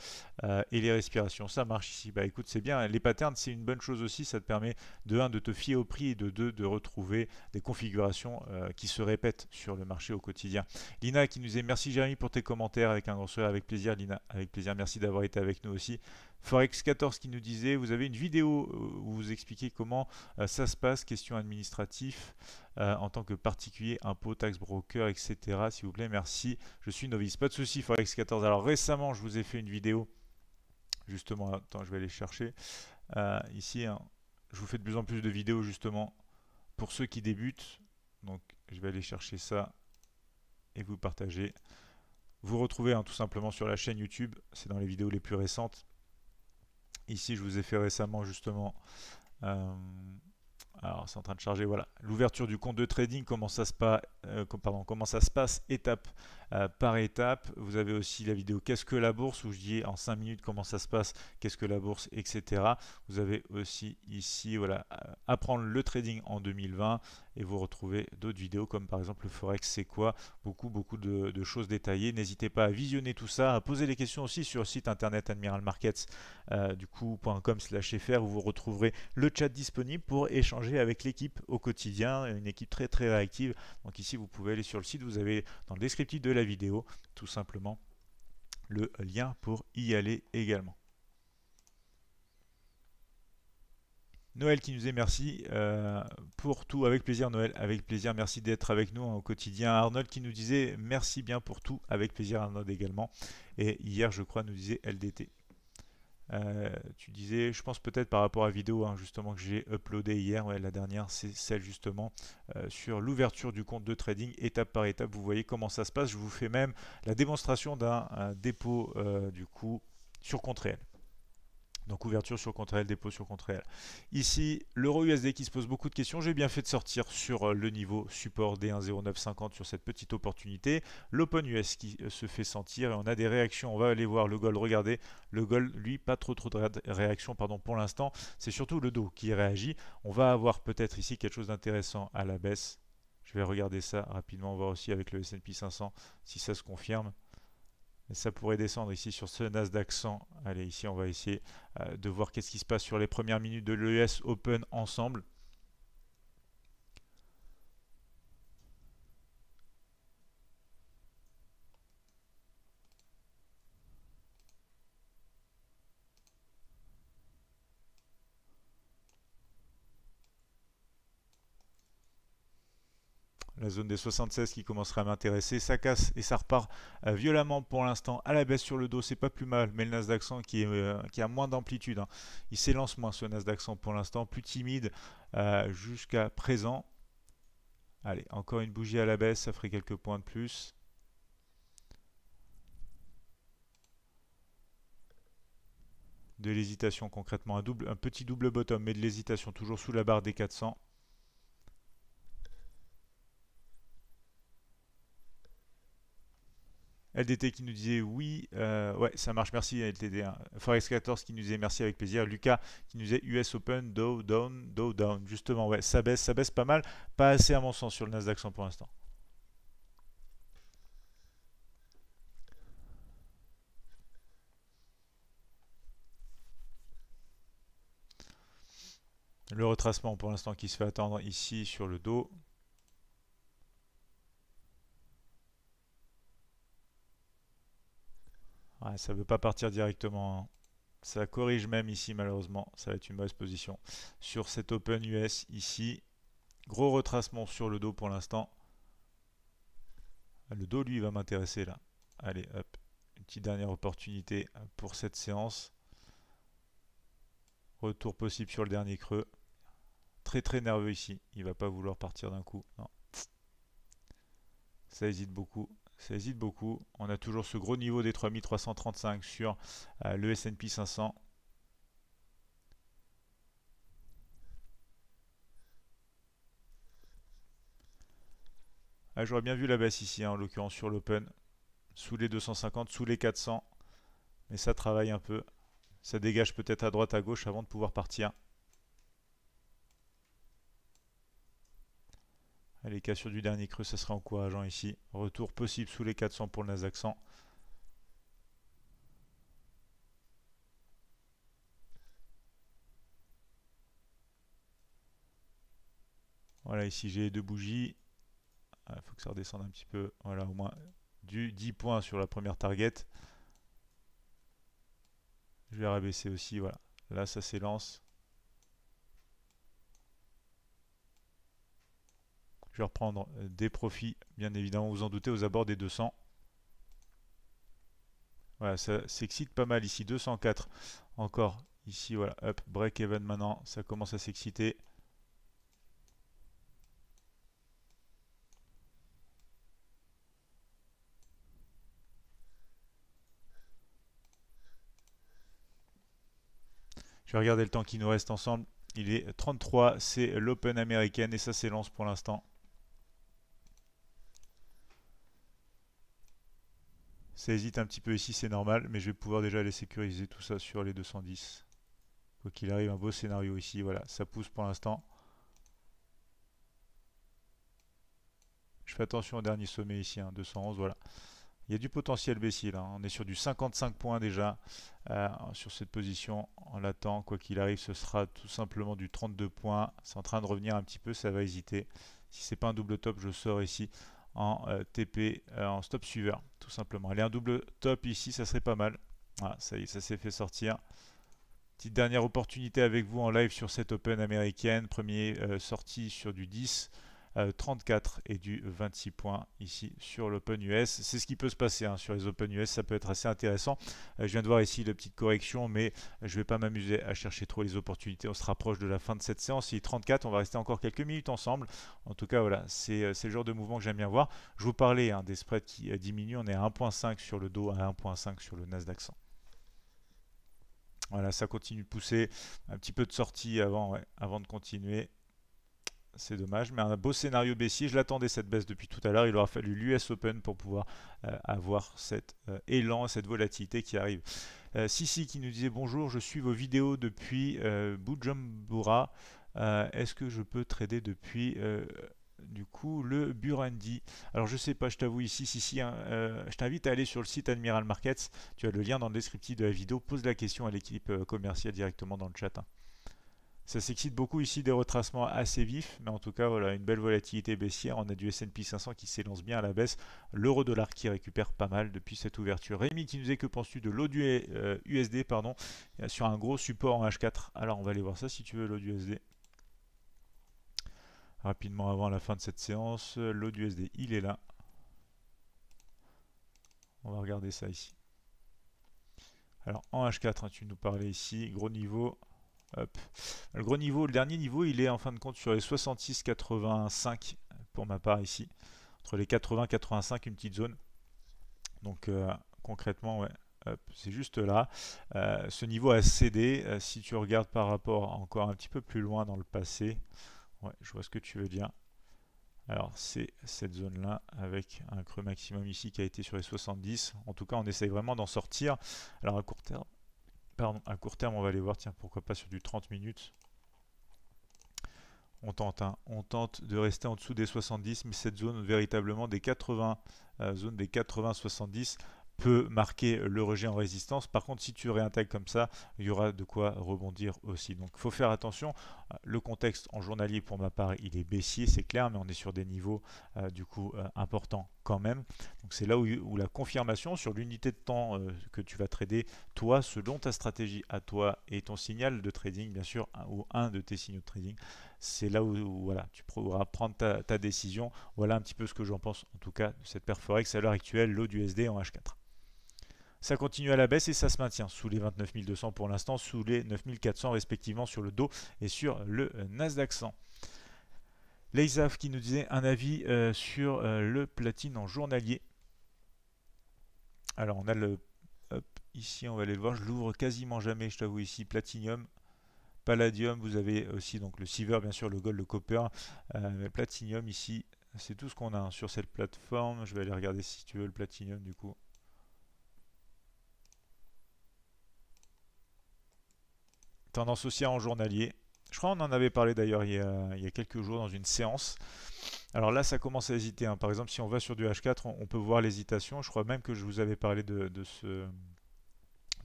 et les respirations. Ça marche ici. Bah écoute, c'est bien. Hein. Les patterns, c'est une bonne chose aussi. Ça te permet de un de te fier au prix et de deux de retrouver des configurations qui se répètent sur le marché au quotidien. Lina qui nous est merci Jérémy pour tes commentaires avec un grand sourire, avec plaisir. Lina, avec plaisir. Merci d'avoir été avec nous aussi. Forex14 qui nous disait, vous avez une vidéo euh, où vous expliquez comment euh, ça se passe, question administrative euh, en tant que particulier, impôts, tax broker, etc. S'il vous plaît, merci. Je suis novice. Pas de souci, Forex14. Alors récemment, je vous ai fait une vidéo. Justement, attends, je vais aller chercher. ici, hein, je vous fais de plus en plus de vidéos justement pour ceux qui débutent. Donc, je vais aller chercher ça et vous partager. Vous retrouvez hein, tout simplement sur la chaîne YouTube. C'est dans les vidéos les plus récentes. Ici, je vous ai fait récemment justement... Euh, alors, c'est en train de charger, voilà. L'ouverture du compte de trading, comment ça se passe, euh, Pardon, comment ça se passe étape euh, par étape. Vous avez aussi la vidéo Qu'est-ce que la bourse où je dis en 5 minutes comment ça se passe, qu'est-ce que la bourse, etc. Vous avez aussi ici voilà, apprendre le trading en 2020 et vous retrouvez d'autres vidéos comme par exemple le Forex c'est quoi, beaucoup beaucoup de, choses détaillées. N'hésitez pas à visionner tout ça, à poser des questions aussi sur le site internet admiralmarkets markets euh, du coup.com slash fr où vous retrouverez le chat disponible pour échanger avec l'équipe au quotidien, une équipe très très réactive. Donc ici vous pouvez aller sur le site, vous avez dans le descriptif de la vidéo, tout simplement le lien pour y aller également. Noël qui nous est merci euh, pour tout, avec plaisir Noël, avec plaisir, merci d'être avec nous au quotidien. Arnold qui nous disait merci bien pour tout, avec plaisir Arnold également. Et hier je crois nous disait LDT euh, tu disais, je pense peut-être par rapport à la vidéo hein, justement que j'ai uploadé hier, la dernière, c'est celle justement euh, sur l'ouverture du compte de trading étape par étape. Vous voyez comment ça se passe. Je vous fais même la démonstration d'un dépôt euh, du coup sur compte réel. Donc ouverture sur contre réel, dépôt sur contre réel. Ici, l'euro USD qui se pose beaucoup de questions. J'ai bien fait de sortir sur euh, le niveau support des 1,0950 sur cette petite opportunité. L'open US qui euh, se fait sentir et on a des réactions. On va aller voir le gold. Regardez, le gold, lui, pas trop trop de réactions pardon, pour l'instant. C'est surtout le dos qui réagit. On va avoir peut-être ici quelque chose d'intéressant à la baisse. Je vais regarder ça rapidement, voir aussi avec le S&P 500 si ça se confirme ça pourrait descendre ici sur ce Nasdaq d'accent. Allez, ici, on va essayer euh, de voir qu'est-ce qui se passe sur les premières minutes de l'ES Open ensemble. zone des 76 qui commencerait à m'intéresser. Ça casse et ça repart euh, violemment pour l'instant à la baisse sur le dos, c'est pas plus mal. Mais le Nasdaq d'accent qui, est, euh, qui a moins d'amplitude, hein. il s'élance moins ce Nasdaq d'accent pour l'instant, plus timide euh, jusqu'à présent. Allez, encore une bougie à la baisse, ça ferait quelques points de plus. De l'hésitation concrètement, un, double, un petit double bottom, mais de l'hésitation toujours sous la barre des 400. LDT qui nous disait oui, euh, ouais, ça marche, merci LDT. Forex14 qui nous disait merci avec plaisir. Lucas qui nous disait US Open, Do down, Dow down. Justement, ouais, ça baisse, ça baisse pas mal. Pas assez à mon sens sur le Nasdaq 100 pour l'instant. Le retracement pour l'instant qui se fait attendre ici sur le dos. ça veut pas partir directement. Ça corrige même ici, malheureusement. Ça va être une mauvaise position. Sur cet Open US, ici, gros retracement sur le dos pour l'instant. Le dos, lui, va m'intéresser, là. Allez, hop. Une petite dernière opportunité pour cette séance. Retour possible sur le dernier creux. Très, très nerveux ici. Il va pas vouloir partir d'un coup. Ça hésite beaucoup ça hésite beaucoup. On a toujours ce gros niveau des 3335 sur euh, le S&P 500. Ah, J'aurais bien vu la baisse ici, hein, en l'occurrence sur l'open, sous les 250, sous les 400. Mais ça travaille un peu. Ça dégage peut-être à droite, à gauche avant de pouvoir partir. les cassures du dernier creux, ça sera encourageant ici. Retour possible sous les 400 pour le Nasdaq 100. Voilà, ici j'ai deux bougies. Il ah, faut que ça redescende un petit peu. Voilà, au moins du 10 points sur la première target. Je vais rabaisser aussi, voilà. Là, ça s'élance. Je vais reprendre euh, des profits, bien évidemment, vous en doutez, aux abords des 200. Voilà, ça s'excite pas mal ici. 204 encore ici, voilà, up break even maintenant, ça commence à s'exciter. Je vais regarder le temps qui nous reste ensemble. Il est 33, c'est l'Open américaine et ça s'élance pour l'instant. Ça hésite un petit peu ici, c'est normal, mais je vais pouvoir déjà aller sécuriser tout ça sur les 210. Quoi qu'il arrive, un beau scénario ici, voilà, ça pousse pour l'instant. Je fais attention au dernier sommet ici, 211, hein, voilà. Il y a du potentiel baissier là hein. on est sur du 55 points déjà euh, sur cette position, on l'attend, quoi qu'il arrive ce sera tout simplement du 32 points, c'est en train de revenir un petit peu, ça va hésiter. Si c'est pas un double top, je sors ici en euh, TP, euh, en stop suiveur, tout simplement. Allez, un double top ici, ça serait pas mal. Ah, ça y est, ça s'est fait sortir. Petite dernière opportunité avec vous en live sur cette Open américaine. Premier sorti euh, sortie sur du 10. 34 euh, et du 26 points ici sur l'Open US. C'est ce qui peut se passer hein, sur les Open US, ça peut être assez intéressant. Euh, je viens de voir ici la petite correction, mais je vais pas m'amuser à chercher trop les opportunités. On se rapproche de la fin de cette séance. Il 34, on va rester encore quelques minutes ensemble. En tout cas, voilà, c'est euh, le genre de mouvement que j'aime bien voir. Je vous parlais hein, des spreads qui diminuent. On est à 1.5 sur le dos, à 1.5 sur le Nasdaq 100. Voilà, ça continue de pousser. Un petit peu de sortie avant, avant de continuer. C'est dommage, mais un beau scénario baissier. Je l'attendais cette baisse depuis tout à l'heure. Il aura fallu l'US Open pour pouvoir euh, avoir cet euh, élan, cette volatilité qui arrive. Euh, Sissi qui nous disait bonjour, je suis vos vidéos depuis Bujumbura. Est-ce que je peux trader depuis du coup le Burundi. Alors je sais pas, je t'avoue ici, si hein, je t'invite à aller sur le site Admiral Markets. Tu as le lien dans le descriptif de la vidéo. Pose la question à l'équipe commerciale directement dans le chat. Hein. Ça s'excite beaucoup ici des retracements assez vifs, mais en tout cas voilà une belle volatilité baissière. On a du S&P 500 qui s'élance bien à la baisse, l'euro dollar qui récupère pas mal depuis cette ouverture. Rémi qui nous est que penses-tu de l'eau USD euh, pardon euh, sur un gros support en H4 Alors on va aller voir ça si tu veux l'eau USD. Rapidement avant la fin de cette séance, l'eau USD il est là. On va regarder ça ici. Alors en H4, hein, tu nous parlais ici, gros niveau, le gros niveau, le dernier niveau, il est en fin de compte sur les 66-85 pour ma part ici. Entre les 80-85, une petite zone. Donc euh, concrètement, c'est juste là. Euh, ce niveau a cédé. Euh, si tu regardes par rapport encore un petit peu plus loin dans le passé, je vois ce que tu veux dire. Alors c'est cette zone là avec un creux maximum ici qui a été sur les 70. En tout cas on essaye vraiment d'en sortir. Alors à court terme, Pardon, à court terme, on va aller voir, tiens, pourquoi pas sur du 30 minutes. On tente, hein. on tente de rester en dessous des 70, mais cette zone véritablement des 80, euh, zone des 80-70 peut marquer le rejet en résistance. Par contre, si tu réintègres comme ça, il y aura de quoi rebondir aussi. Donc, il faut faire attention. Euh, le contexte en journalier, pour ma part, il est baissier, c'est clair, mais on est sur des niveaux euh, du coup importants quand même. Donc c'est là où, la confirmation sur l'unité de temps euh, que tu vas trader, toi, selon ta stratégie à toi et ton signal de trading, bien sûr, ou un de tes signaux de trading, c'est là où, voilà, tu pourras prendre ta, décision. Voilà un petit peu ce que j'en pense, en tout cas, de cette Perforex à l'heure actuelle, l'eau du SD en H4. Ça continue à la baisse et ça se maintient sous les 29 200 pour l'instant, sous les 9400 respectivement sur le dos et sur le euh, Nasdaq 100. Leisaf qui nous disait un avis euh, sur euh, le platine en journalier. Alors on a le... ici on va aller le voir, je l'ouvre quasiment jamais, je t'avoue ici, platinium. Palladium, vous avez aussi donc le silver, bien sûr, le gold, le copper, euh, mais platinium ici, c'est tout ce qu'on a hein, sur cette plateforme. Je vais aller regarder si tu veux le platinium du coup. Tendance aussi en journalier. Je crois qu'on en avait parlé d'ailleurs il, il, y a quelques jours dans une séance. Alors là, ça commence à hésiter. Hein. Par exemple, si on va sur du H4, on, peut voir l'hésitation. Je crois même que je vous avais parlé de ce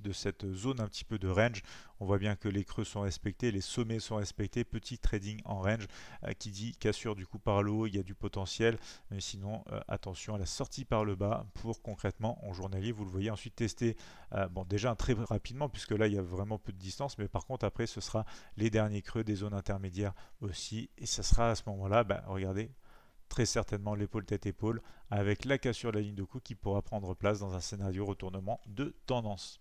de cette zone un petit peu de range. On voit bien que les creux sont respectés, les sommets sont respectés. Petit trading en range euh, qui dit cassure du coup par le haut, il y a du potentiel. Mais sinon, euh, attention à la sortie par le bas pour concrètement en journalier. Vous le voyez ensuite tester, euh, bon déjà très rapidement puisque là il y a vraiment peu de distance. Mais par contre après ce sera les derniers creux des zones intermédiaires aussi. Et ça sera à ce moment-là, ben, regardez, très certainement l'épaule tête-épaule avec la cassure de la ligne de coup qui pourra prendre place dans un scénario retournement de tendance.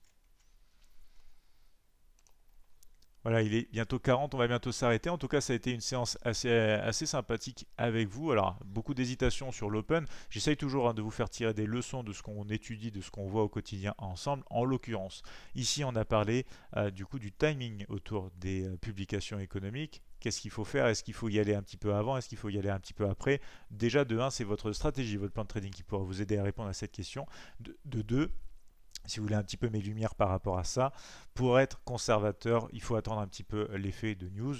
Voilà, il est bientôt 40, on va bientôt s'arrêter. En tout cas, ça a été une séance assez, assez sympathique avec vous. Alors, beaucoup d'hésitations sur l'open. J'essaye toujours hein, de vous faire tirer des leçons de ce qu'on étudie, de ce qu'on voit au quotidien ensemble. En l'occurrence, ici, on a parlé euh, du coup du timing autour des euh, publications économiques. Qu'est-ce qu'il faut faire Est-ce qu'il faut y aller un petit peu avant Est-ce qu'il faut y aller un petit peu après Déjà, de 1, c'est votre stratégie, votre plan de trading qui pourra vous aider à répondre à cette question. De 2, si vous voulez, un petit peu mes lumières par rapport à ça. Pour être conservateur, il faut attendre un petit peu l'effet de news.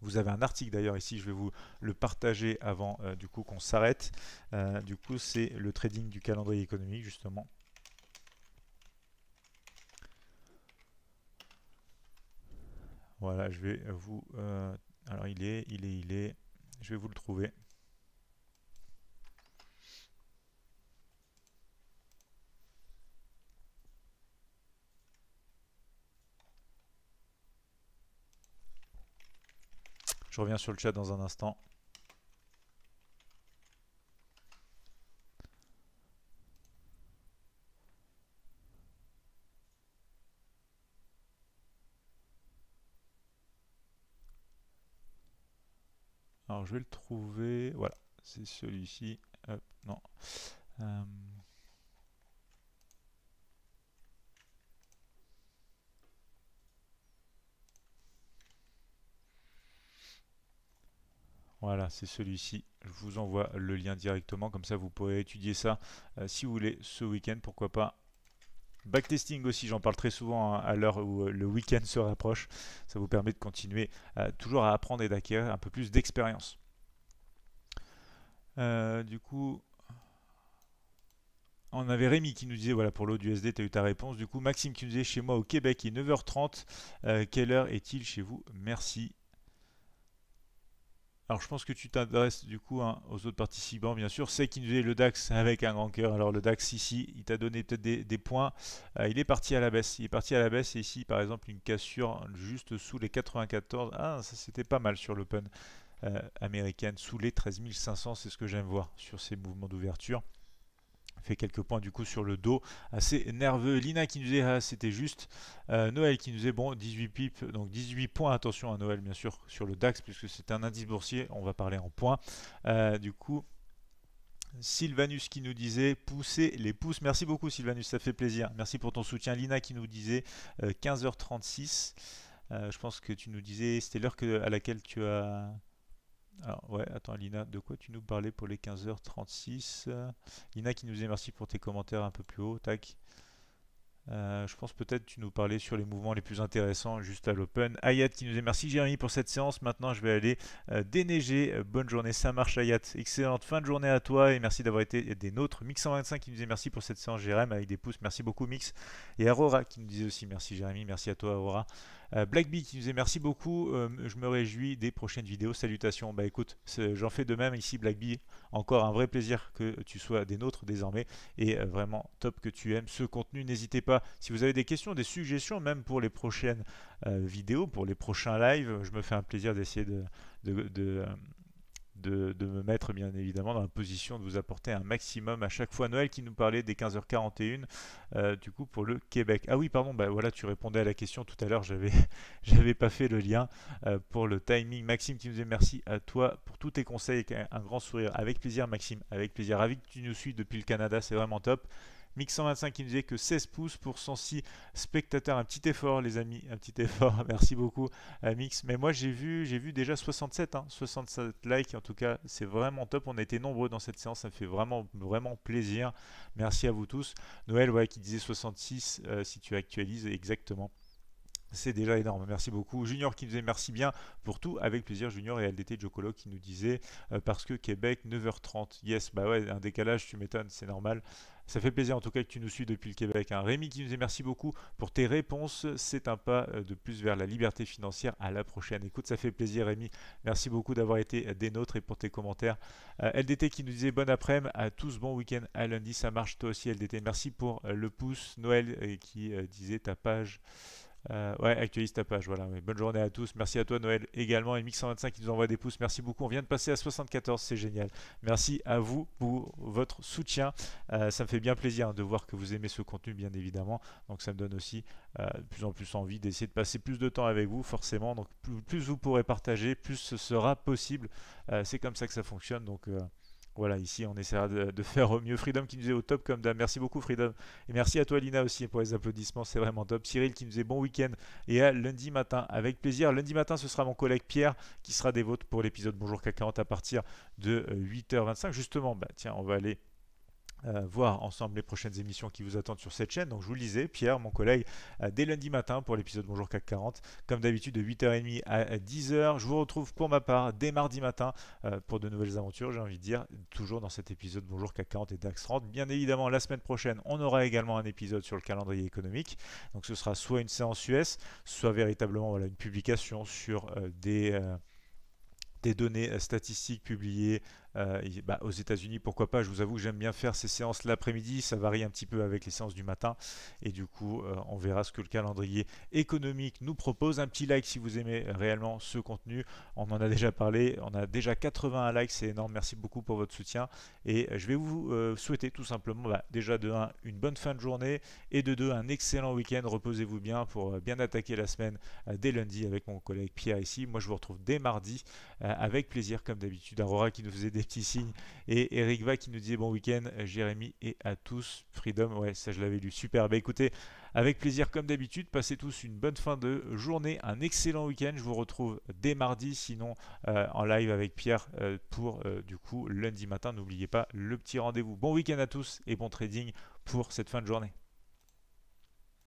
Vous avez un article d'ailleurs ici, je vais vous le partager avant euh, du coup qu'on s'arrête. Euh, du coup, c'est le trading du calendrier économique justement. Voilà, je vais vous... Euh, alors il est, il est, il est... Je vais vous le trouver. Je reviens sur le chat dans un instant. Alors je vais le trouver. Voilà, c'est celui-ci. non. Euh, Voilà, c'est celui-ci. Je vous envoie le lien directement, comme ça vous pourrez étudier ça euh, si vous voulez ce week-end, pourquoi pas. Backtesting aussi, j'en parle très souvent hein, à l'heure où euh, le week-end se rapproche. Ça vous permet de continuer euh, toujours à apprendre et d'acquérir un peu plus d'expérience. du coup, on avait Rémi qui nous disait, voilà, pour l'eau du SD, tu as eu ta réponse. Du coup, Maxime qui nous disait, chez moi au Québec, il est 9h30. quelle heure est-il chez vous Merci. Alors je pense que tu t'adresses du coup hein, aux autres participants, bien sûr. C'est qui nous est le DAX avec un grand cœur. Alors le DAX ici, il t'a donné peut-être des, points. Euh, il est parti à la baisse. Il est parti à la baisse et ici, par exemple, une cassure juste sous les 94. Ah, ça c'était pas mal sur l'open euh, américaine, sous les 13 500. C'est ce que j'aime voir sur ces mouvements d'ouverture fait quelques points du coup sur le dos assez nerveux Lina qui nous disait ah, c'était juste euh, Noël qui nous est bon 18 pipes donc 18 points attention à Noël bien sûr sur le DAX puisque c'est un indice boursier on va parler en points euh, du coup Sylvanus qui nous disait pousser les pouces. Merci beaucoup Sylvanus, ça fait plaisir. Merci pour ton soutien. Lina qui nous disait 15h36. Euh, je pense que tu nous disais c'était l'heure à laquelle tu as alors, ouais, attends, Lina, de quoi tu nous parlais pour les 15h36 Lina qui nous dit merci pour tes commentaires un peu plus haut, tac. Euh, je pense peut-être tu nous parlais sur les mouvements les plus intéressants juste à l'open. Ayat qui nous dit merci Jérémy pour cette séance. Maintenant je vais aller euh, déneiger. Euh, bonne journée, ça marche Ayat. Excellente fin de journée à toi et merci d'avoir été des nôtres. Mix125 qui nous dit merci pour cette séance Jérémy avec des pouces. Merci beaucoup Mix. Et Aurora qui nous disait aussi merci Jérémy, merci à toi Aurora. Euh, Blackbee qui nous dit merci beaucoup, euh, je me réjouis des prochaines vidéos, salutations. Bah écoute, j'en fais de même ici Blackbee. encore un vrai plaisir que tu sois des nôtres désormais et euh, vraiment top que tu aimes ce contenu. N'hésitez pas, si vous avez des questions, des suggestions même pour les prochaines vidéos, pour les prochains lives, je me fais un plaisir d'essayer de de, me mettre bien évidemment dans la position de vous apporter un maximum à chaque fois. Noël qui nous parlait des 15h41 euh, du coup pour le Québec. Ah oui pardon, bah voilà tu répondais à la question tout à l'heure, j'avais j'avais pas fait le lien euh, pour le timing. Maxime qui nous dit merci à toi pour tous tes conseils et un, grand sourire. Avec plaisir Maxime, avec plaisir. Ravi que tu nous suives depuis le Canada, c'est vraiment top. Mix 125 qui nous disait que 16 pouces pour 106 spectateurs. Un petit effort, les amis, un petit effort. Merci beaucoup, à euh, Mix. Mais moi, j'ai vu, j'ai vu déjà 67, 67 hein. likes. En tout cas, c'est vraiment top. On a été nombreux dans cette séance. Ça me fait vraiment, vraiment plaisir. Merci à vous tous. Noël, ouais, qui disait 66, euh, si tu actualises exactement. C'est déjà énorme, merci beaucoup. Junior qui nous disait merci bien pour tout, avec plaisir. Junior et LDT Jocolo qui nous disait euh, parce que Québec 9h30. Yes, bah ouais, un décalage, tu m'étonnes, c'est normal. Ça fait plaisir en tout cas que tu nous suis depuis le Québec. Hein. Rémi qui nous dit merci beaucoup pour tes réponses. C'est un pas euh, de plus vers la liberté financière. À la prochaine. Écoute, ça fait plaisir Rémi. Merci beaucoup d'avoir été euh, des nôtres et pour tes commentaires. Euh, LDT qui nous disait bon après-midi à tous, bon week-end à lundi. Ça marche toi aussi LDT. Merci pour le pouce. Noël qui disait ta page. Euh, ouais, actualise ta page, voilà. Mais bonne journée à tous. Merci à toi, Noël, également. Et Mix125 qui nous envoie des pouces. Merci beaucoup. On vient de passer à 74, c'est génial. Merci à vous pour votre soutien. Euh, ça me fait bien plaisir hein, de voir que vous aimez ce contenu, bien évidemment. Donc, ça me donne aussi euh, de plus en plus envie d'essayer de passer plus de temps avec vous, forcément. Donc, plus, plus vous pourrez partager, plus ce sera possible. Euh, c'est comme ça que ça fonctionne. Donc, voilà, ici on essaiera de, faire au mieux. Freedom qui nous est au top comme d'hab. Merci beaucoup Freedom. Et merci à toi Lina aussi pour les applaudissements, c'est vraiment top. Cyril qui nous est bon week-end et à lundi matin avec plaisir. Lundi matin ce sera mon collègue Pierre qui sera des pour l'épisode Bonjour K40 à partir de 8h25. Euh, Justement, bah tiens, on va aller euh, voir ensemble les prochaines émissions qui vous attendent sur cette chaîne. Donc je vous le Pierre, mon collègue, euh, dès lundi matin pour l'épisode Bonjour CAC 40, comme d'habitude de 8h30 à 10h. Je vous retrouve pour ma part dès mardi matin euh, pour de nouvelles aventures, j'ai envie de dire, toujours dans cet épisode Bonjour CAC 40 et DAX 30. Bien évidemment, la semaine prochaine, on aura également un épisode sur le calendrier économique. Donc ce sera soit une séance US, soit véritablement une publication sur des des données statistiques publiées euh, bah, aux États-Unis, pourquoi pas Je vous avoue que j'aime bien faire ces séances l'après-midi. Ça varie un petit peu avec les séances du matin. Et du coup, euh, on verra ce que le calendrier économique nous propose. Un petit like si vous aimez réellement ce contenu. On en a déjà parlé. On a déjà 80 likes. C'est énorme. Merci beaucoup pour votre soutien. Et je vais vous euh, souhaiter tout simplement bah, déjà de 1 une bonne fin de journée et de 2 un excellent week-end. Reposez-vous bien pour bien attaquer la semaine dès lundi avec mon collègue Pierre ici. Moi, je vous retrouve dès mardi avec plaisir comme d'habitude. Aurora qui nous faisait des Petit signe Et Eric Va qui nous disait bon week-end, euh, Jérémy et à tous. Freedom, ouais, ça je l'avais lu. Super. Bah écoutez, avec plaisir comme d'habitude, passez tous une bonne fin de journée, un excellent week-end. Je vous retrouve dès mardi, sinon euh, en live avec Pierre euh, pour du coup lundi matin. N'oubliez pas le petit rendez-vous. Bon week-end à tous et bon trading pour cette fin de journée.